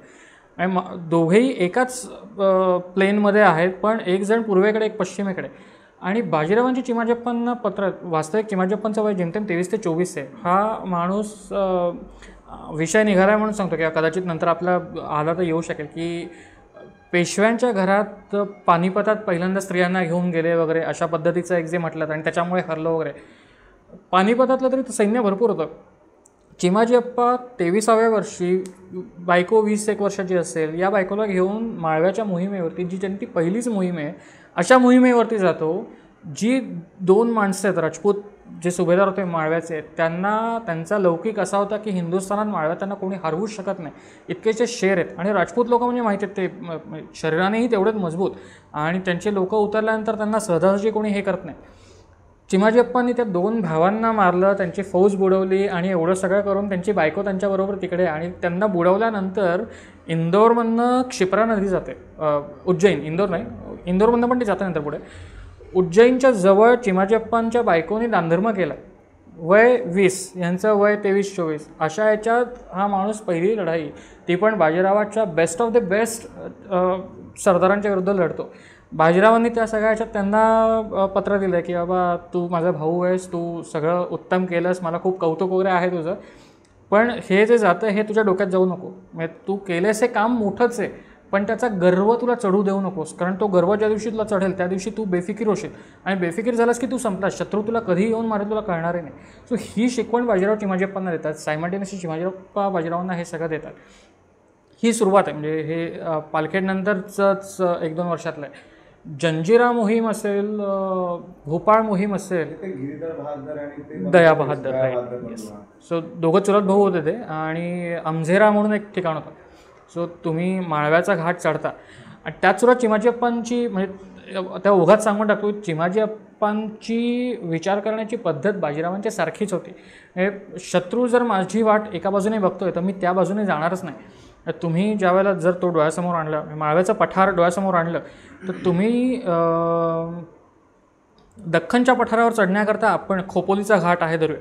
आणि मा दोघेही एकाच प्लेनमध्ये आहेत पण एक जण पूर्वेकडे एक पश्चिमेकडे आणि बाजीरावांची चिमाजप्पांना पत्र वास्तविक चिमाजप्पांचं वय जेमतेम तेवीस ते चोवीस आहे हा माणूस विषय निघाला म्हणून सांगतो किंवा कदाचित नंतर आपला आला तर येऊ शकेल की पेशव्यांच्या घरात पानिपतात पहिल्यांदा स्त्रियांना घेऊन गेले वगैरे अशा पद्धतीचं एक जे म्हटलं आणि त्याच्यामुळे हरलं वगैरे पानिपतातलं तरी सैन्य भरपूर होतं चिमाजी अप्पा तेविसाव्या वर्षी बायको वीस एक वर्षाची असेल या बायकोला घेऊन माळव्याच्या मोहिमेवरती जी त्यांची पहिलीच मोहीम आहे अशा मोहिमेवरती जातो जी दोन माणसं आहेत राजपूत जे सुभेदार होते माळव्याचे त्यांना त्यांचा लौकिक असा होता की हिंदुस्थानात माळव्या त्यांना कोणी हरवूच शकत नाही इतकेचे शेर आहेत आणि राजपूत लोक म्हणजे माहिती आहेत ते शरीरानेही तेवढेच मजबूत आणि त्यांचे लोक उतरल्यानंतर त्यांना सहजासहजी कोणी हे करत नाही अप्पांनी त्या दोन भावांना मारलं त्यांची फौज बुडवली आणि एवढं सगळं करून त्यांची बायको त्यांच्याबरोबर तिकडे आणि त्यांना बुडवल्यानंतर इंदोरमधनं क्षिप्रा नदी जाते उज्जैन इंदोर नाही इंदोरमधनं पण ते जाते नंतर पुढे उज्जैनच्या जवळ चिमाजप्पांच्या बायकोने दानधर्म केला वय वीस यांचं वय तेवीस चोवीस अशा याच्यात हा माणूस पहिली लढाई ती पण बाजीरावाच्या बेस्ट ऑफ द बेस्ट सरदारांच्या विरुद्ध लढतो बाजीरावांनी त्या सगळ्या याच्यात त्यांना पत्र दिलं की बाबा तू माझा भाऊ आहेस तू सगळं उत्तम केलंस मला खूप कौतुक वगैरे आहे तुझं पण हे जे जातं हे तुझ्या डोक्यात जाऊ नको म्हणजे तू केलेस हे काम मोठंच आहे पण त्याचा गर्व तुला चढू देऊ नकोस कारण तो गर्व ज्या दिवशी तुला चढेल त्या दिवशी तू बेफिकीर होशील आणि बेफिकीर झालास की तू संपलास शत्रू तुला कधीही येऊन मारेल तुला कळणारही नाही सो ही शिकवण बाजीराव चिमाजीप्पांना देतात सायमल्टेनियसली चिमाजीप्पा बाजीरावांना हे सगळं देतात ही सुरुवात आहे म्हणजे हे पालखेडनंतरचंच एक दोन वर्षातलं आहे जंजिरा मोहीम असेल भोपाळ मोहीम असेल दया बहादर सो दोघं चुलत भाऊ होते ते आणि अमझेरा म्हणून एक ठिकाण होतं सो तुम्ही माळव्याचा घाट चढता आणि त्याचसुद्धा चिमाजी अप्पांची म्हणजे त्या ओघात सांगून टाकतो चिमाजी अप्पांची विचार करण्याची पद्धत बाजीरावांच्या सारखीच होती शत्रू जर माझी वाट एका बाजूने बघतोय तर मी त्या बाजूने जाणारच नाही तुम्ही ज्या वेळेला जर तो डोळ्यासमोर आणला माळव्याचं पठार डोळ्यासमोर आणलं तर तुम्ही दख्खनच्या पठारावर चढण्याकरता आपण खोपोलीचा घाट आहे दरवे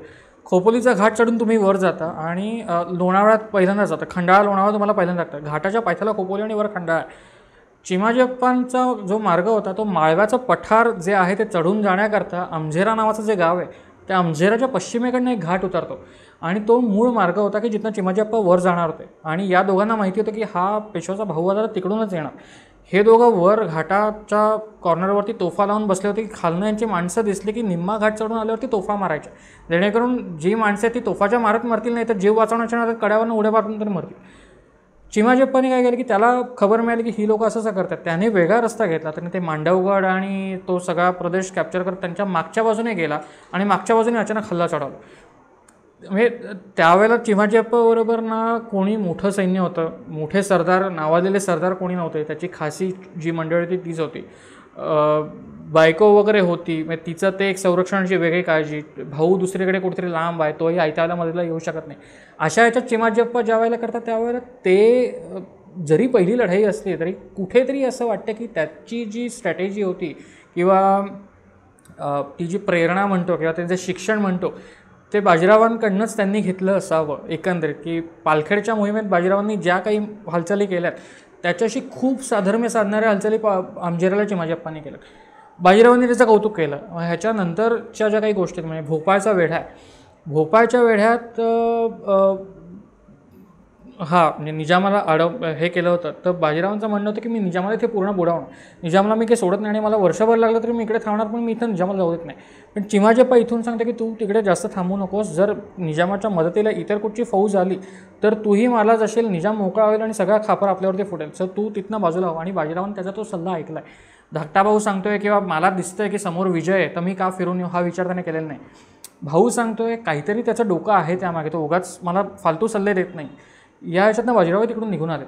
खोपोलीचा घाट चढून तुम्ही वर जाता आणि लोणावळ्यात पहिल्यांदा जाता खंडाळा लोणावळा तुम्हाला पहिल्यांदा लागतं घाटाच्या पायथ्याला खोपोली आणि वर खंडाळा चिमाजप्पांचा जो मार्ग होता तो माळव्याचं पठार जे आहे ते चढून जाण्याकरता अमझेरा नावाचं जे गाव आहे त्या अमझेराच्या पश्चिमेकडनं एक घाट उतरतो आणि तो मूळ मार्ग होता की जिथनं चिमाजप्पा वर जाणार होते आणि या दोघांना माहिती होतं की हा पेशवाचा भाऊ आता तिकडूनच येणार हे दोघं वर घाटाच्या कॉर्नरवरती तोफा लावून बसले होते की खालनं यांची माणसं दिसली की निम्मा घाट चढून आल्यावरती तोफा मारायच्या जेणेकरून जी माणसं ती तोफाच्या मारत मरतील नाही तर जीव वाचवण्याच्या तर कड्यावरून उड्या मारून तर मरतील चिमाजेप्पाने काय केलं की त्याला खबर मिळाली की ही लोक असं असं करतात त्याने वेगळा रस्ता घेतला त्यांनी ते मांडवगड आणि तो सगळा प्रदेश कॅप्चर करत त्यांच्या मागच्या बाजूने गेला आणि मागच्या बाजूने अचानक हल्ला चढवला म्हणजे त्यावेळेला चिमाजीअप्पाबरोबर ना कोणी मोठं सैन्य होतं मोठे सरदार नावाजलेले सरदार कोणी नव्हते त्याची खासी जी मंडळी होती तीच होती बायको वगैरे होती म्हणजे तिचं ते एक संरक्षणाची वेगळी काळजी भाऊ दुसरीकडे कुठेतरी लांब आहे तोही आयत्याला मदतीला येऊ शकत नाही अशा चिमाजी अप्पा ज्या वेळेला करतात त्यावेळेला ते जरी पहिली लढाई असली तरी कुठेतरी असं वाटतं की त्याची जी स्ट्रॅटेजी होती किंवा ती जी प्रेरणा म्हणतो किंवा त्यांचं शिक्षण म्हणतो ते बाजीरावांकडनंच त्यांनी घेतलं असावं एकंदरीत की पालखेडच्या मोहिमेत बाजीरावांनी ज्या काही हालचाली केल्यात त्याच्याशी खूप साधर्म्य साधणाऱ्या हालचाली पा आमजेराला माझ्याप्पाने केलं बाजीरावांनी त्याचं कौतुक केलं ह्याच्यानंतरच्या ज्या काही गोष्टी आहेत म्हणजे भोपाळचा वेढा आहे भोपाळच्या वेढ्यात हां म्हणजे निजामाला अडव हे केलं होतं तर बाजीरावांचं म्हणणं होतं की मी निजामाला इथे पूर्ण बुडावून निजामाला मी काही सोडत नाही आणि मला वर्षभर लागलं तरी मी इकडे थांबणार पण मी इथं निजामाला जाऊ देत नाही पण चिमाजेप्पा इथून सांगते की तू तिकडे जास्त थांबू नकोस जर निजामाच्या मदतीला इतर कुठची फौज आली तर तूही मला असेल निजाम मोकळा होईल आणि सगळा खापर आपल्यावरती फुटेल सर तू तिथनं बाजूला हवं हो आणि बाजीरावान त्याचा तो सल्ला ऐकला आहे धाकटा भाऊ सांगतोय किंवा मला दिसतंय की समोर विजय आहे तर मी का फिरून येऊ हा विचार त्याने केलेला नाही भाऊ सांगतोय काहीतरी त्याचं डोकं आहे त्यामागे तो उगाच मला फालतू सल्ले देत नाही या ह्याच्यातनं बाजीराव तिकडून निघून आले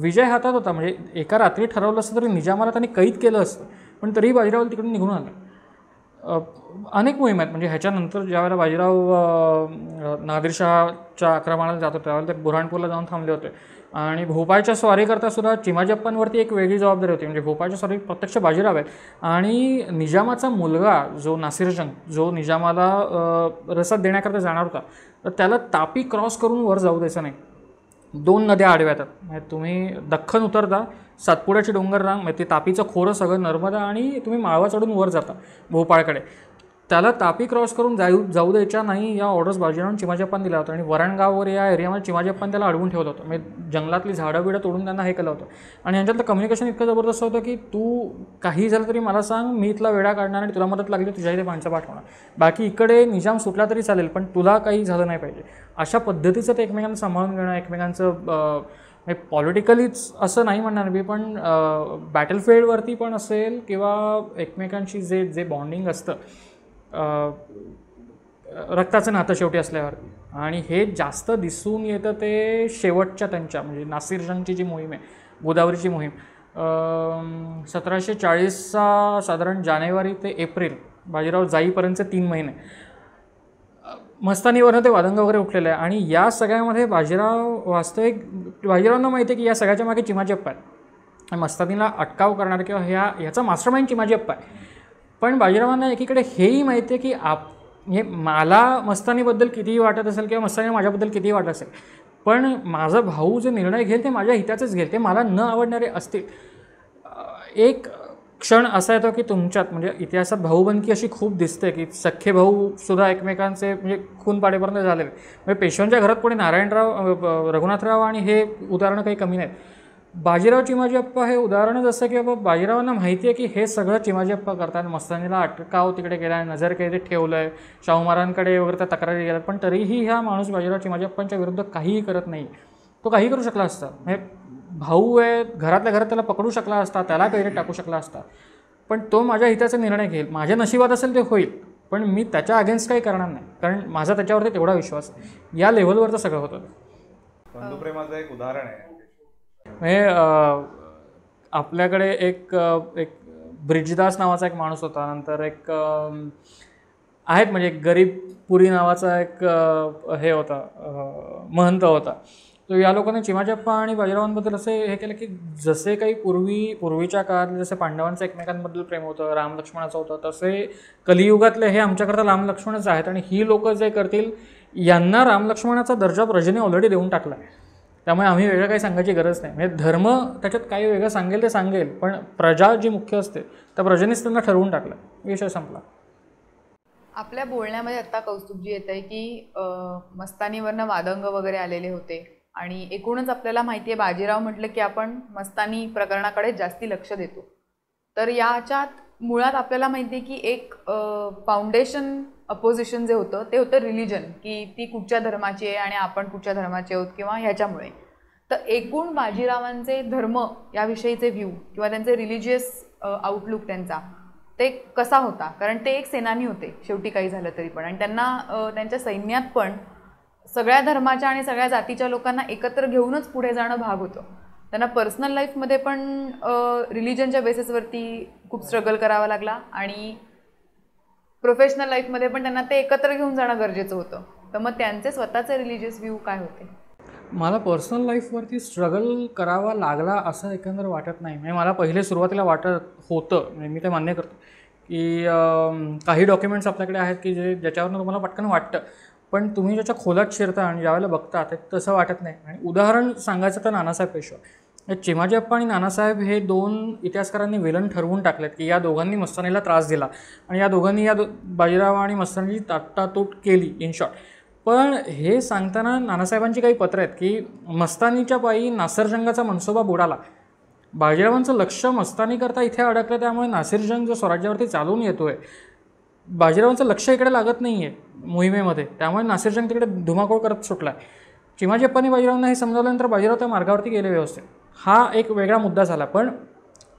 विजय हातात होता म्हणजे एका रात्री ठरवलं असतं तरी निजामाला त्यांनी कैद केलं असतं पण तरीही बाजीराव तिकडून निघून आले अनेक मोहीम आहेत म्हणजे ह्याच्यानंतर ज्यावेळेला बाजीराव नादिरशहाच्या आक्रमणाला जात होते त्यावेळेला ते बुऱ्हाणपूरला जाऊन थांबले होते आणि भोपाळच्या स्वारीकरतासुद्धा चिमाजप्पांवरती एक वेगळी जबाबदारी होती म्हणजे भोपाळच्या स्वारी प्रत्यक्ष बाजीराव आहेत आणि निजामाचा मुलगा जो नासिरजंग जो निजामाला रसाद देण्याकरता जाणार होता तर त्याला तापी क्रॉस करून वर जाऊ द्यायचं नाही दोन नद्या आडव्या येतात म्हणजे तुम्ही दख्खन उतरता सातपुड्याची रांग म्हणजे ते तापीचं खोरं सगळं नर्मदा आणि तुम्ही माळवा चढून वर जाता भोपाळकडे त्याला तापी क्रॉस करून जाऊ जाऊ द्यायच्या नाही या ऑर्डर्स बाजीरावून चिमाजप्पान दिला होता आणि वरणगाववर या एरियामध्ये चिमाजप्पान त्याला अडवून ठेवलं होतं म्हणजे जंगलातली झाडं बिडं तोडून त्यांना हे केलं होतं आणि यांच्यातलं कम्युनिकेशन इतकं जबरदस्त होतं की तू काही झालं तरी मला सांग मी इथला वेळा काढणार आणि तुला मदत लागली तुझ्या इथे माणसं पाठवणार बाकी इकडे निजाम सुटला तरी चालेल पण तुला काही झालं नाही पाहिजे अशा पद्धतीचं ते एकमेकांना सांभाळून घेणं एकमेकांचं पॉलिटिकलीच म्हणजे असं नाही म्हणणार मी पण बॅटलफील्डवरती पण असेल किंवा एकमेकांशी जे जे बॉन्डिंग असतं रक्ताचं नातं शेवटी असल्यावर आणि हे जास्त दिसून येतं ते शेवटच्या त्यांच्या म्हणजे नासिरजंगची जी मोहीम आहे गोदावरीची मोहीम सतराशे चाळीसचा साधारण जानेवारी ते एप्रिल बाजीराव जाईपर्यंतचे तीन महिने मस्तानीवरनं ते वादंग वगैरे उठलेलं आहे आणि या सगळ्यामध्ये बाजीराव वास्तविक बाजीरावांना माहिती आहे की या सगळ्याच्या मागे चिमाजी अप्पा आहे मस्तानीला अटकाव करणार किंवा ह्या ह्याचा मास्टरमाइंड चिमाजी अप्पा आहे पण बाजीरावांना एकीकडे हेही माहिती आहे की आप हे मला मस्तानीबद्दल कितीही वाटत असेल किंवा मस्तानी माझ्याबद्दल कितीही वाटत असेल पण माझा भाऊ जे निर्णय घेईल ते माझ्या हिताचेच घेईल ते मला न आवडणारे असतील एक क्षण असा येतो की तुमच्यात म्हणजे इतिहासात भाऊबंदकी अशी खूप दिसते की सख्खे भाऊसुद्धा एकमेकांचे म्हणजे खून पाडेपर्यंत झालेले म्हणजे पेशव्यांच्या घरात पुढे नारायणराव रघुनाथराव आणि हे उदाहरणं काही कमी नाहीत बाजीराव चिमाजी अप्पा हे उदाहरणच असं की बाबा बाजीरावांना माहिती आहे की हे सगळं चिमाजीप्पा करतात मस्तानीला अटकाव तिकडे गेला नजर काहीतरी ठेवलं आहे शाहू महाराजांकडे वगैरे त्या तक्रारी गेल्यात पण तरीही हा माणूस बाजीराव चिमाजीअप्पांच्या विरुद्ध काहीही करत नाही तो काही करू शकला असता म्हणजे भाऊ आहे घरातल्या घरात त्याला पकडू शकला असता त्याला काहीतरी टाकू शकला असता पण तो माझ्या हिताचा निर्णय घेईल माझ्या नशिबात असेल ते होईल पण मी त्याच्या अगेन्स्ट काही करणार नाही कारण माझा त्याच्यावरती तेवढा विश्वास या लेवलवरचं सगळं होतं बंधुप्रेमाचं एक उदाहरण आहे म्हणजे आपल्याकडे एक एक ब्रिजदास नावाचा एक माणूस होता नंतर एक आहेत म्हणजे एक गरीब पुरी नावाचा एक हे होता महंत होता तर या लोकांनी चिमाचप्पा आणि बाजीरावांबद्दल असे हे केलं की जसे काही पूर्वी पूर्वीच्या काळात जसे पांडवांचं एकमेकांबद्दल प्रेम होतं राम लक्ष्मणाचं होतं तसे कलियुगातले हे आमच्याकरता राम लक्ष्मणच आहेत आणि ही लोकं जे करतील यांना राम लक्ष्मणाचा दर्जा प्रजेने ऑलरेडी देऊन टाकला आहे त्यामुळे आम्ही वेगळं काही सांगायची गरज नाही म्हणजे धर्म त्याच्यात काही वेगळं सांगेल ते सांगेल पण प्रजा जी मुख्य असते त्या प्रजेनेच त्यांना ठरवून टाकलं विषय संपला आपल्या बोलण्यामध्ये आत्ता जी येत आहे की मस्तानीवरनं वादंग वगैरे आलेले होते आणि एकूणच आपल्याला माहिती आहे बाजीराव म्हटलं की आपण मस्तानी प्रकरणाकडे जास्ती लक्ष देतो तर याच्यात मुळात आपल्याला माहिती आहे की एक फाउंडेशन अपोजिशन जे होतं ते होतं रिलिजन की ती कुठच्या धर्माची आहे आणि आपण कुठच्या धर्माचे आहोत किंवा ह्याच्यामुळे तर एकूण बाजीरावांचे धर्म याविषयीचे व्ह्यू किंवा त्यांचे रिलिजियस आउटलुक त्यांचा ते कसा होता कारण ते एक सेनानी होते शेवटी काही झालं तरी पण आणि त्यांना त्यांच्या सैन्यात पण सगळ्या धर्माच्या आणि सगळ्या जातीच्या लोकांना एकत्र घेऊनच पुढे जाणं भाग होतं त्यांना पर्सनल लाईफमध्ये पण रिलिजनच्या बेसिसवरती खूप स्ट्रगल करावा लागला आणि प्रोफेशनल लाईफमध्ये पण त्यांना ते एकत्र घेऊन जाणं गरजेचं होतं तर मग त्यांचे स्वतःचे रिलीजियस व्ह्यू काय होते मला पर्सनल लाईफवरती स्ट्रगल करावा लागला असं एकंदर वाटत नाही म्हणजे मला पहिले सुरुवातीला वाटत होतं म्हणजे मी ते मान्य करतो की काही डॉक्युमेंट्स आपल्याकडे आहेत की जे ज्याच्यावरनं तुम्हाला पटकन वाटतं पण तुम्ही ज्याच्या खोलात शिरता आणि ज्यावेळेला बघता ते तसं वाटत नाही आणि उदाहरण सांगायचं तर नानासाहेब पेशवा चिमाजी अप्पा आणि नानासाहेब हे दोन इतिहासकारांनी वेलन ठरवून टाकलेत की या दोघांनी मस्तानीला त्रास दिला आणि या दोघांनी या दो बाजीराव आणि मस्तानीची ताटातूट केली इन शॉर्ट पण हे सांगताना नानासाहेबांची काही पत्र आहेत की मस्तानीच्या पायी नासरजंगाचा मनसोबा बुडाला बाजीरावांचं लक्ष मस्तानीकरता इथे अडकलं त्यामुळे नासिरजंग जो स्वराज्यावरती चालून येतो आहे बाजीरावांचं लक्ष इकडे लागत नाही आहे मोहिमेमध्ये त्यामुळे नासिरजंग तिकडे धुमाकूळ करत सुटला आहे चिमाजी बाजीरावांना हे समजावल्यानंतर बाजीराव त्या मार्गावरती गेले व्यवस्थित हा एक वेगळा मुद्दा झाला पण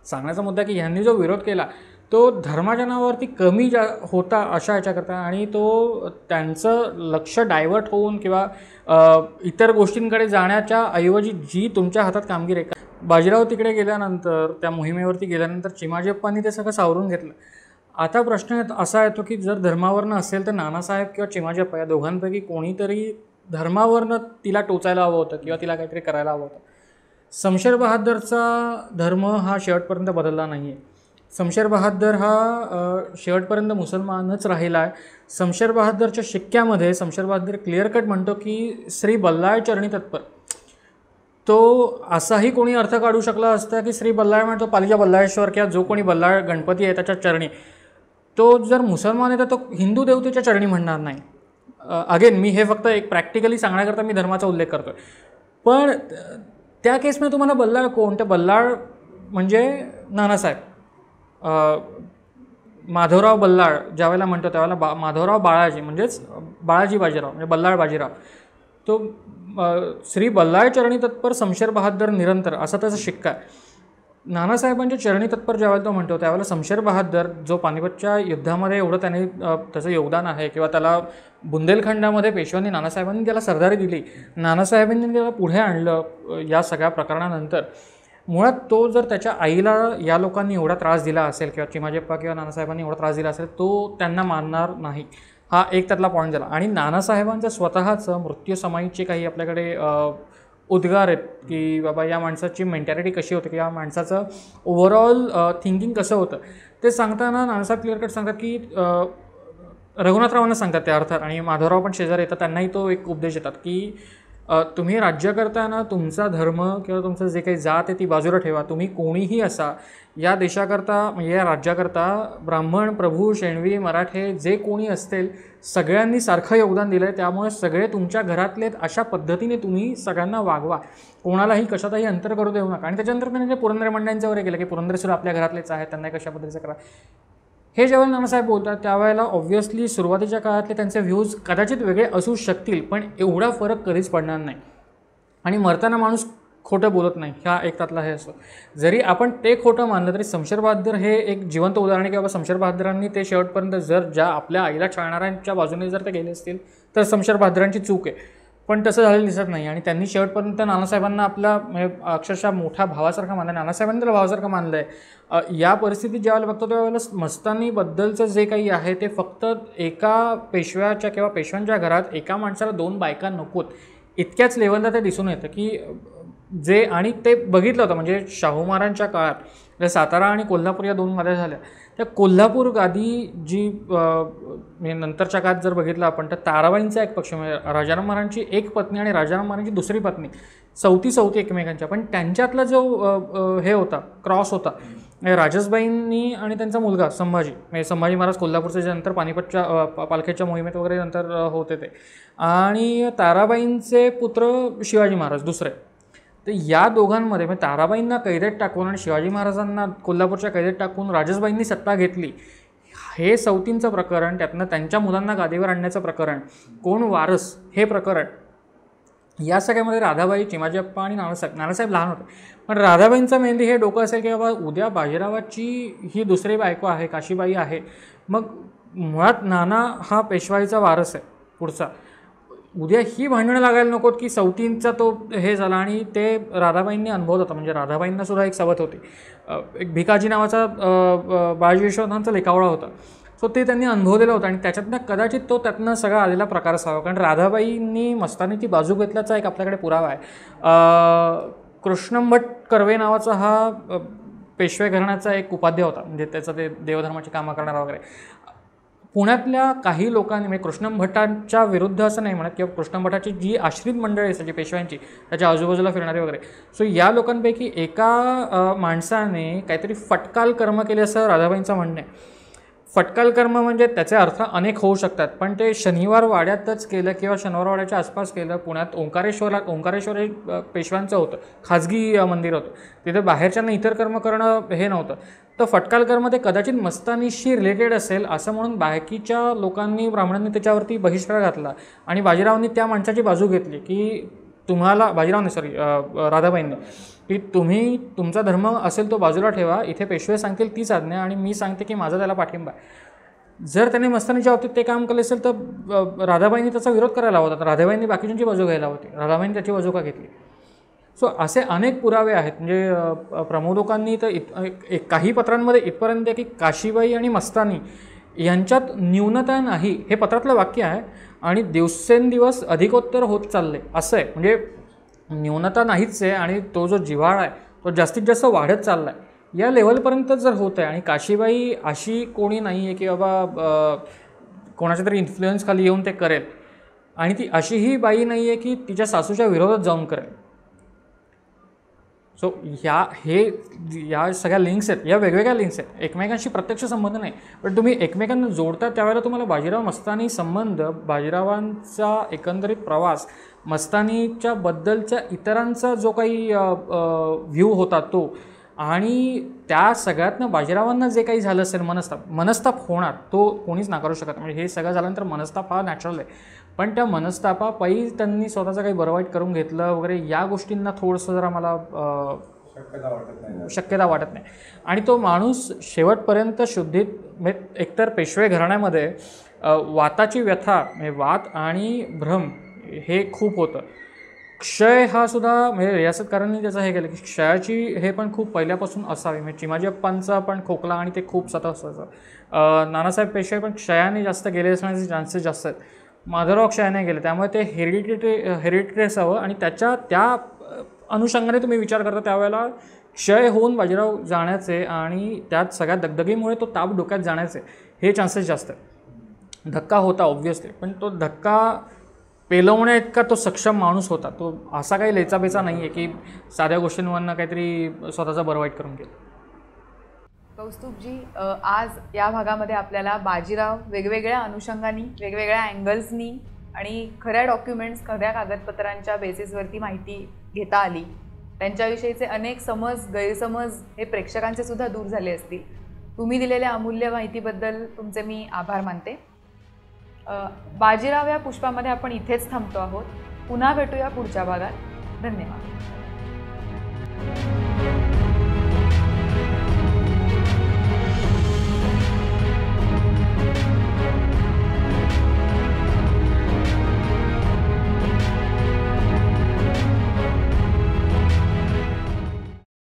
सांगण्याचा मुद्दा की ह्यांनी जो विरोध केला तो धर्माजनावरती कमी जा होता अशा याच्याकरता आणि तो त्यांचं लक्ष डायवर्ट होऊन किंवा इतर गोष्टींकडे जाण्याच्या ऐवजी जी तुमच्या हातात कामगिरी आहे बाजीराव तिकडे गेल्यानंतर त्या मोहिमेवरती गेल्यानंतर चिमाजीप्पांनी ते सगळं सावरून घेतलं आता प्रश्न असा येतो की जर धर्मावरनं असेल तर नानासाहेब किंवा चिमाजीप्पा या दोघांपैकी कोणीतरी धर्मावरनं तिला टोचायला हवं होतं किंवा तिला काहीतरी करायला हवं होतं समशेर बहादरचा धर्म हा शेवटपर्यंत बदलला नाही आहे समशेर बहादर हा शेवटपर्यंत मुसलमानच राहिला आहे समशेर बहादरच्या शिक्क्यामध्ये समशेर बहादर क्लिअर कट म्हणतो की श्री बल्लाळ चरणी तत्पर तो असाही कोणी अर्थ काढू शकला असता की श्री बल्लाळ म्हणतो पालीच्या बल्लाळेश्वर किंवा जो कोणी बल्लाळ गणपती आहे त्याच्या चरणी तो जर मुसलमान आहे तर तो हिंदू देवतेच्या चरणी म्हणणार नाही अगेन मी हे फक्त एक प्रॅक्टिकली सांगण्याकरता मी धर्माचा उल्लेख करतो आहे पण त्या केसमध्ये तुम्हाला बल्लाळ कोण तर बल्लाळ म्हणजे नानासाहेब माधवराव बल्लाळ ज्यावेळेला म्हणतो त्यावेळेला बा माधवराव बाळाजी म्हणजेच बाळाजी बाजीराव म्हणजे बल्लाळ बाजीराव तो श्री बल्लाळचरणी चरणी तत्पर समशेर बहादर निरंतर असा त्याचा शिक्का आहे नानासाहेबांच्या चरणी तत्पर ज्यावेळेला तो म्हणतो त्यावेळेला शमशेर बहादर जो पानिपतच्या युद्धामध्ये एवढं त्याने त्याचं योगदान आहे किंवा त्याला बुंदेलखंडामध्ये पेशव्यांनी नानासाहेबांनी त्याला सरदारी दिली नानासाहेबांनी त्याला पुढे आणलं या सगळ्या प्रकरणानंतर मुळात तो जर त्याच्या आईला या लोकांनी एवढा त्रास दिला असेल किंवा चिमाजेप्पा किंवा नानासाहेबांनी एवढा त्रास दिला असेल तो त्यांना मानणार नाही हा एक त्यातला पॉईंट झाला आणि नानासाहेबांचं स्वतःचं मृत्यूसमाईचे काही आपल्याकडे उद्गार आहेत की बाबा या माणसाची मेंटॅलिटी कशी होती किंवा माणसाचं ओव्हरऑल थिंकिंग कसं होतं ते सांगताना नानासाहेब कट सांगतात की रघुनाथरावांना सांगतात त्या अर्थात आणि माधवराव पण शेजार येतात त्यांनाही तो एक उपदेश देतात की तुम्ही राज्य करताना तुमचा धर्म किंवा तुमचं जे काही जात आहे ती बाजूला ठेवा तुम्ही कोणीही असा या देशाकरता म्हणजे या राज्याकरता ब्राह्मण प्रभू शेणवी मराठे जे कोणी असतील सगळ्यांनी सारखं योगदान दिलं आहे त्यामुळे सगळे तुमच्या घरातले अशा पद्धतीने तुम्ही सगळ्यांना वागवा कोणालाही कशातही अंतर करू देऊ नका आणि त्याच्यानंतर त्यांनी ते पुरंदर मंडळांचं वगैरे केलं की पुरंदरेश्वर आपल्या घरातलेच आहे त्यांना कशा पद्धतीचं करा हे जेव्हा नानासाहेब बोलतात त्यावेळेला ऑब्व्हियसली सुरुवातीच्या काळातले त्यांचे व्ह्यूज कदाचित वेगळे असू शकतील पण एवढा फरक कधीच पडणार नाही आणि मरताना माणूस खोटं बोलत नाही हा एकतातला हे असं जरी आपण ते खोटं मानलं तरी शमशेर हे एक जिवंत उदाहरण आहे की बाबा शमशेर ते शेवटपर्यंत जर ज्या आपल्या आईला छाळणाऱ्यांच्या बाजूने जर ते गेले असतील तर शमशेर चूक आहे पण तसं झालेलं दिसत नाही आणि त्यांनी शेवटपर्यंत नानासाहेबांना आपला म्हणजे अक्षरशः मोठा भावासारखा मानला नानासाहेबांनी तर भावासारखं मानलं आहे या परिस्थितीत ज्यावेळेला बघतो त्यावेळेला मस्तानीबद्दलचं जे काही आहे ते फक्त एका पेशव्याच्या किंवा पेशव्यांच्या घरात एका माणसाला दोन बायका नकोत इतक्याच लेवलला ते दिसून येतं की जे आणि ते बघितलं होतं म्हणजे शाहू महाराजांच्या काळात म्हणजे सातारा आणि कोल्हापूर या दोन गाद्या झाल्या त्या कोल्हापूर गादी जी म्हणजे नंतरच्या काळात जर बघितलं आपण तर ताराबाईंचा एक पक्ष म्हणजे राजाराम महाराजांची एक पत्नी आणि राजाराम महाराजांची दुसरी पत्नी चौथी चौथी एकमेकांच्या पण त्यांच्यातला जो हे होता क्रॉस होता म्हणजे राजसबाईंनी आणि त्यांचा मुलगा संभाजी म्हणजे संभाजी महाराज कोल्हापूरचे जे नंतर पानिपतच्या पालखेच्या मोहिमेत वगैरे नंतर होते ते आणि ताराबाईंचे पुत्र शिवाजी महाराज दुसरे तर या दोघांमध्ये म्हणजे ताराबाईंना कैदेत टाकून आणि शिवाजी महाराजांना कोल्हापूरच्या कैदेत टाकून राजसबाईंनी सत्ता घेतली हे सौतींचं प्रकरण त्यातनं त्यांच्या मुलांना गादीवर आणण्याचं प्रकरण कोण वारस हे प्रकरण या सगळ्यामध्ये राधाबाई चिमाजीअप्पा आणि नानासाहेब नानासाहेब लहान होते पण राधाबाईंचं मेहंदी हे डोकं असेल की बाबा उद्या बाजीरावाची ही दुसरी बायको आहे काशीबाई आहे मग मुळात नाना हा पेशवाईचा वारस आहे पुढचा उद्या ही भांडणं लागायला नकोत की चौथींचा तो हे झाला आणि ते राधाबाईंनी अनुभवत होता म्हणजे राधाबाईंना सुद्धा एक सवत होती एक भिकाजी नावाचा बाळजी विश्वनाथांचा लेखावळा होता सो ते त्यांनी अनुभवलेलं होतं आणि त्याच्यातनं कदाचित तो त्यातनं सगळा आलेला प्रकार असावा कारण राधाबाईंनी मस्तानी ती बाजू घेतल्याचा एक आपल्याकडे पुरावा आहे कृष्णम कर्वे नावाचा हा पेशवे घराण्याचा एक उपाध्याय होता म्हणजे त्याचं ते देवधर्माची कामं करणारा वगैरे पुण्यातल्या काही लोकांनी म्हणजे कृष्णम भटांच्या विरुद्ध असं नाही म्हणत किंवा कृष्णम जी आश्रित मंडळी असायची पेशव्यांची त्याच्या आजूबाजूला फिरणारी वगैरे सो या लोकांपैकी एका माणसाने काहीतरी फटकाल कर्म केले असं राधाबाईंचं म्हणणं आहे फटकाल कर्म म्हणजे त्याचे अर्थ अनेक होऊ शकतात पण ते शनिवार वाड्यातच केलं किंवा शनिवार वाड्याच्या आसपास केलं पुण्यात ओंकारेश्वरला ओंकारेश्वर हे पेशव्यांचं होतं खाजगी मंदिर होतं तिथे बाहेरच्यांना इतर कर्म करणं हे नव्हतं तर फटकाल कर्म ते कदाचित मस्तानीशी रिलेटेड असेल असं म्हणून बाकीच्या लोकांनी ब्राह्मणांनी त्याच्यावरती बहिष्कार घातला आणि बाजीरावांनी त्या माणसाची बाजू घेतली की तुम्हाला बाजीरावने सॉरी राधाबाईंनी की तुम्ही तुमचा धर्म असेल तो बाजूला ठेवा इथे पेशवे सांगतील तीच आज्ञा आणि मी सांगते की माझा त्याला पाठिंबा आहे जर त्याने मस्तानीच्या बाबतीत ते काम केले असेल तर राधाबाईंनी त्याचा विरोध करायला होता राधाबाईंनी बाकीच्यांची बाजू घ्यायला होती राधाबाईंनी त्याची बाजू का घेतली सो असे अनेक पुरावे आहेत म्हणजे प्रमोदोकांनी तर इत काही पत्रांमध्ये इथपर्यंत की काशीबाई आणि मस्तानी यांच्यात न्यूनता नाही हे पत्रातलं वाक्य आहे आणि दिवसेंदिवस अधिकोत्तर होत चालले असं आहे म्हणजे न्यूनता नाहीच आहे आणि तो जो जिव्हाळा आहे तो जास्तीत जास्त वाढत चालला आहे या लेवलपर्यंत जर होत आहे आणि काशीबाई अशी कोणी नाही आहे की बाबा कोणाच्या तरी इन्फ्लुएन्स खाली येऊन ते करेल आणि ती अशीही बाई नाही आहे की तिच्या सासूच्या विरोधात जाऊन करेल सो ह्या हे या सगळ्या लिंक्स आहेत या वेगवेगळ्या लिंक्स आहेत एकमेकांशी प्रत्यक्ष संबंध नाही पण तुम्ही एकमेकांना जोडता त्यावेळेला तुम्हाला बाजीराव मस्तानी संबंध बाजीरावांचा एकंदरीत प्रवास मस्तानीच्या बद्दलच्या इतरांचा जो काही व्ह्यू होता तो आणि त्या सगळ्यातनं बाजीरावांना जे काही झालं असेल मनस्ताप मनस्ताप होणार तो कोणीच नाकारू शकत म्हणजे हे सगळं झाल्यानंतर मनस्ताप हा नॅचरल आहे पण त्या मनस्तापापायी त्यांनी स्वतःचं काही बरं वाईट करून घेतलं वगैरे या गोष्टींना थोडंसं जरा मला शक्यता वाटत नाही आणि तो माणूस शेवटपर्यंत शुद्धीत म्हणजे एकतर पेशवे घराण्यामध्ये वाताची व्यथा म्हणजे वात आणि भ्रम हे खूप होतं क्षय हा सुद्धा म्हणजे रियासतकारांनी त्याचं हे केलं की क्षयाची हे पण खूप पहिल्यापासून असावी म्हणजे चिमाजी पण खोकला आणि ते खूप सतत असायचं नानासाहेब पेशवे पण क्षयाने जास्त गेले असण्याचे चान्सेस जास्त आहेत माधवराव क्षयाने गेले त्यामुळे ते हेरिटेटे हेरिटेटस असावं आणि त्याच्या त्या अनुषंगाने तुम्ही विचार करता त्यावेळेला क्षय होऊन बाजीराव जाण्याचे आणि त्यात सगळ्या दगदगीमुळे तो ताप डोक्यात जाण्याचे हे चान्सेस जास्त आहेत धक्का होता ऑब्व्हियसली पण तो धक्का पेलवण्या इतका तो सक्षम माणूस होता तो असा काही लेचाबेचा नाही आहे की साध्या गोष्टींवरनं काहीतरी स्वतःचा बरं वाईट करून गेला कौस्तुभजी आज या भागामध्ये आपल्याला बाजीराव वेगवेगळ्या अनुषंगानी वेगवेगळ्या अँगल्सनी आणि खऱ्या डॉक्युमेंट्स खऱ्या कागदपत्रांच्या बेसिसवरती माहिती घेता आली त्यांच्याविषयीचे अनेक समज गैरसमज हे प्रेक्षकांचे सुद्धा दूर झाले असतील तुम्ही दिलेल्या अमूल्य माहितीबद्दल तुमचे मी आभार मानते बाजीराव या पुष्पामध्ये आपण इथेच थांबतो आहोत पुन्हा भेटूया पुढच्या भागात धन्यवाद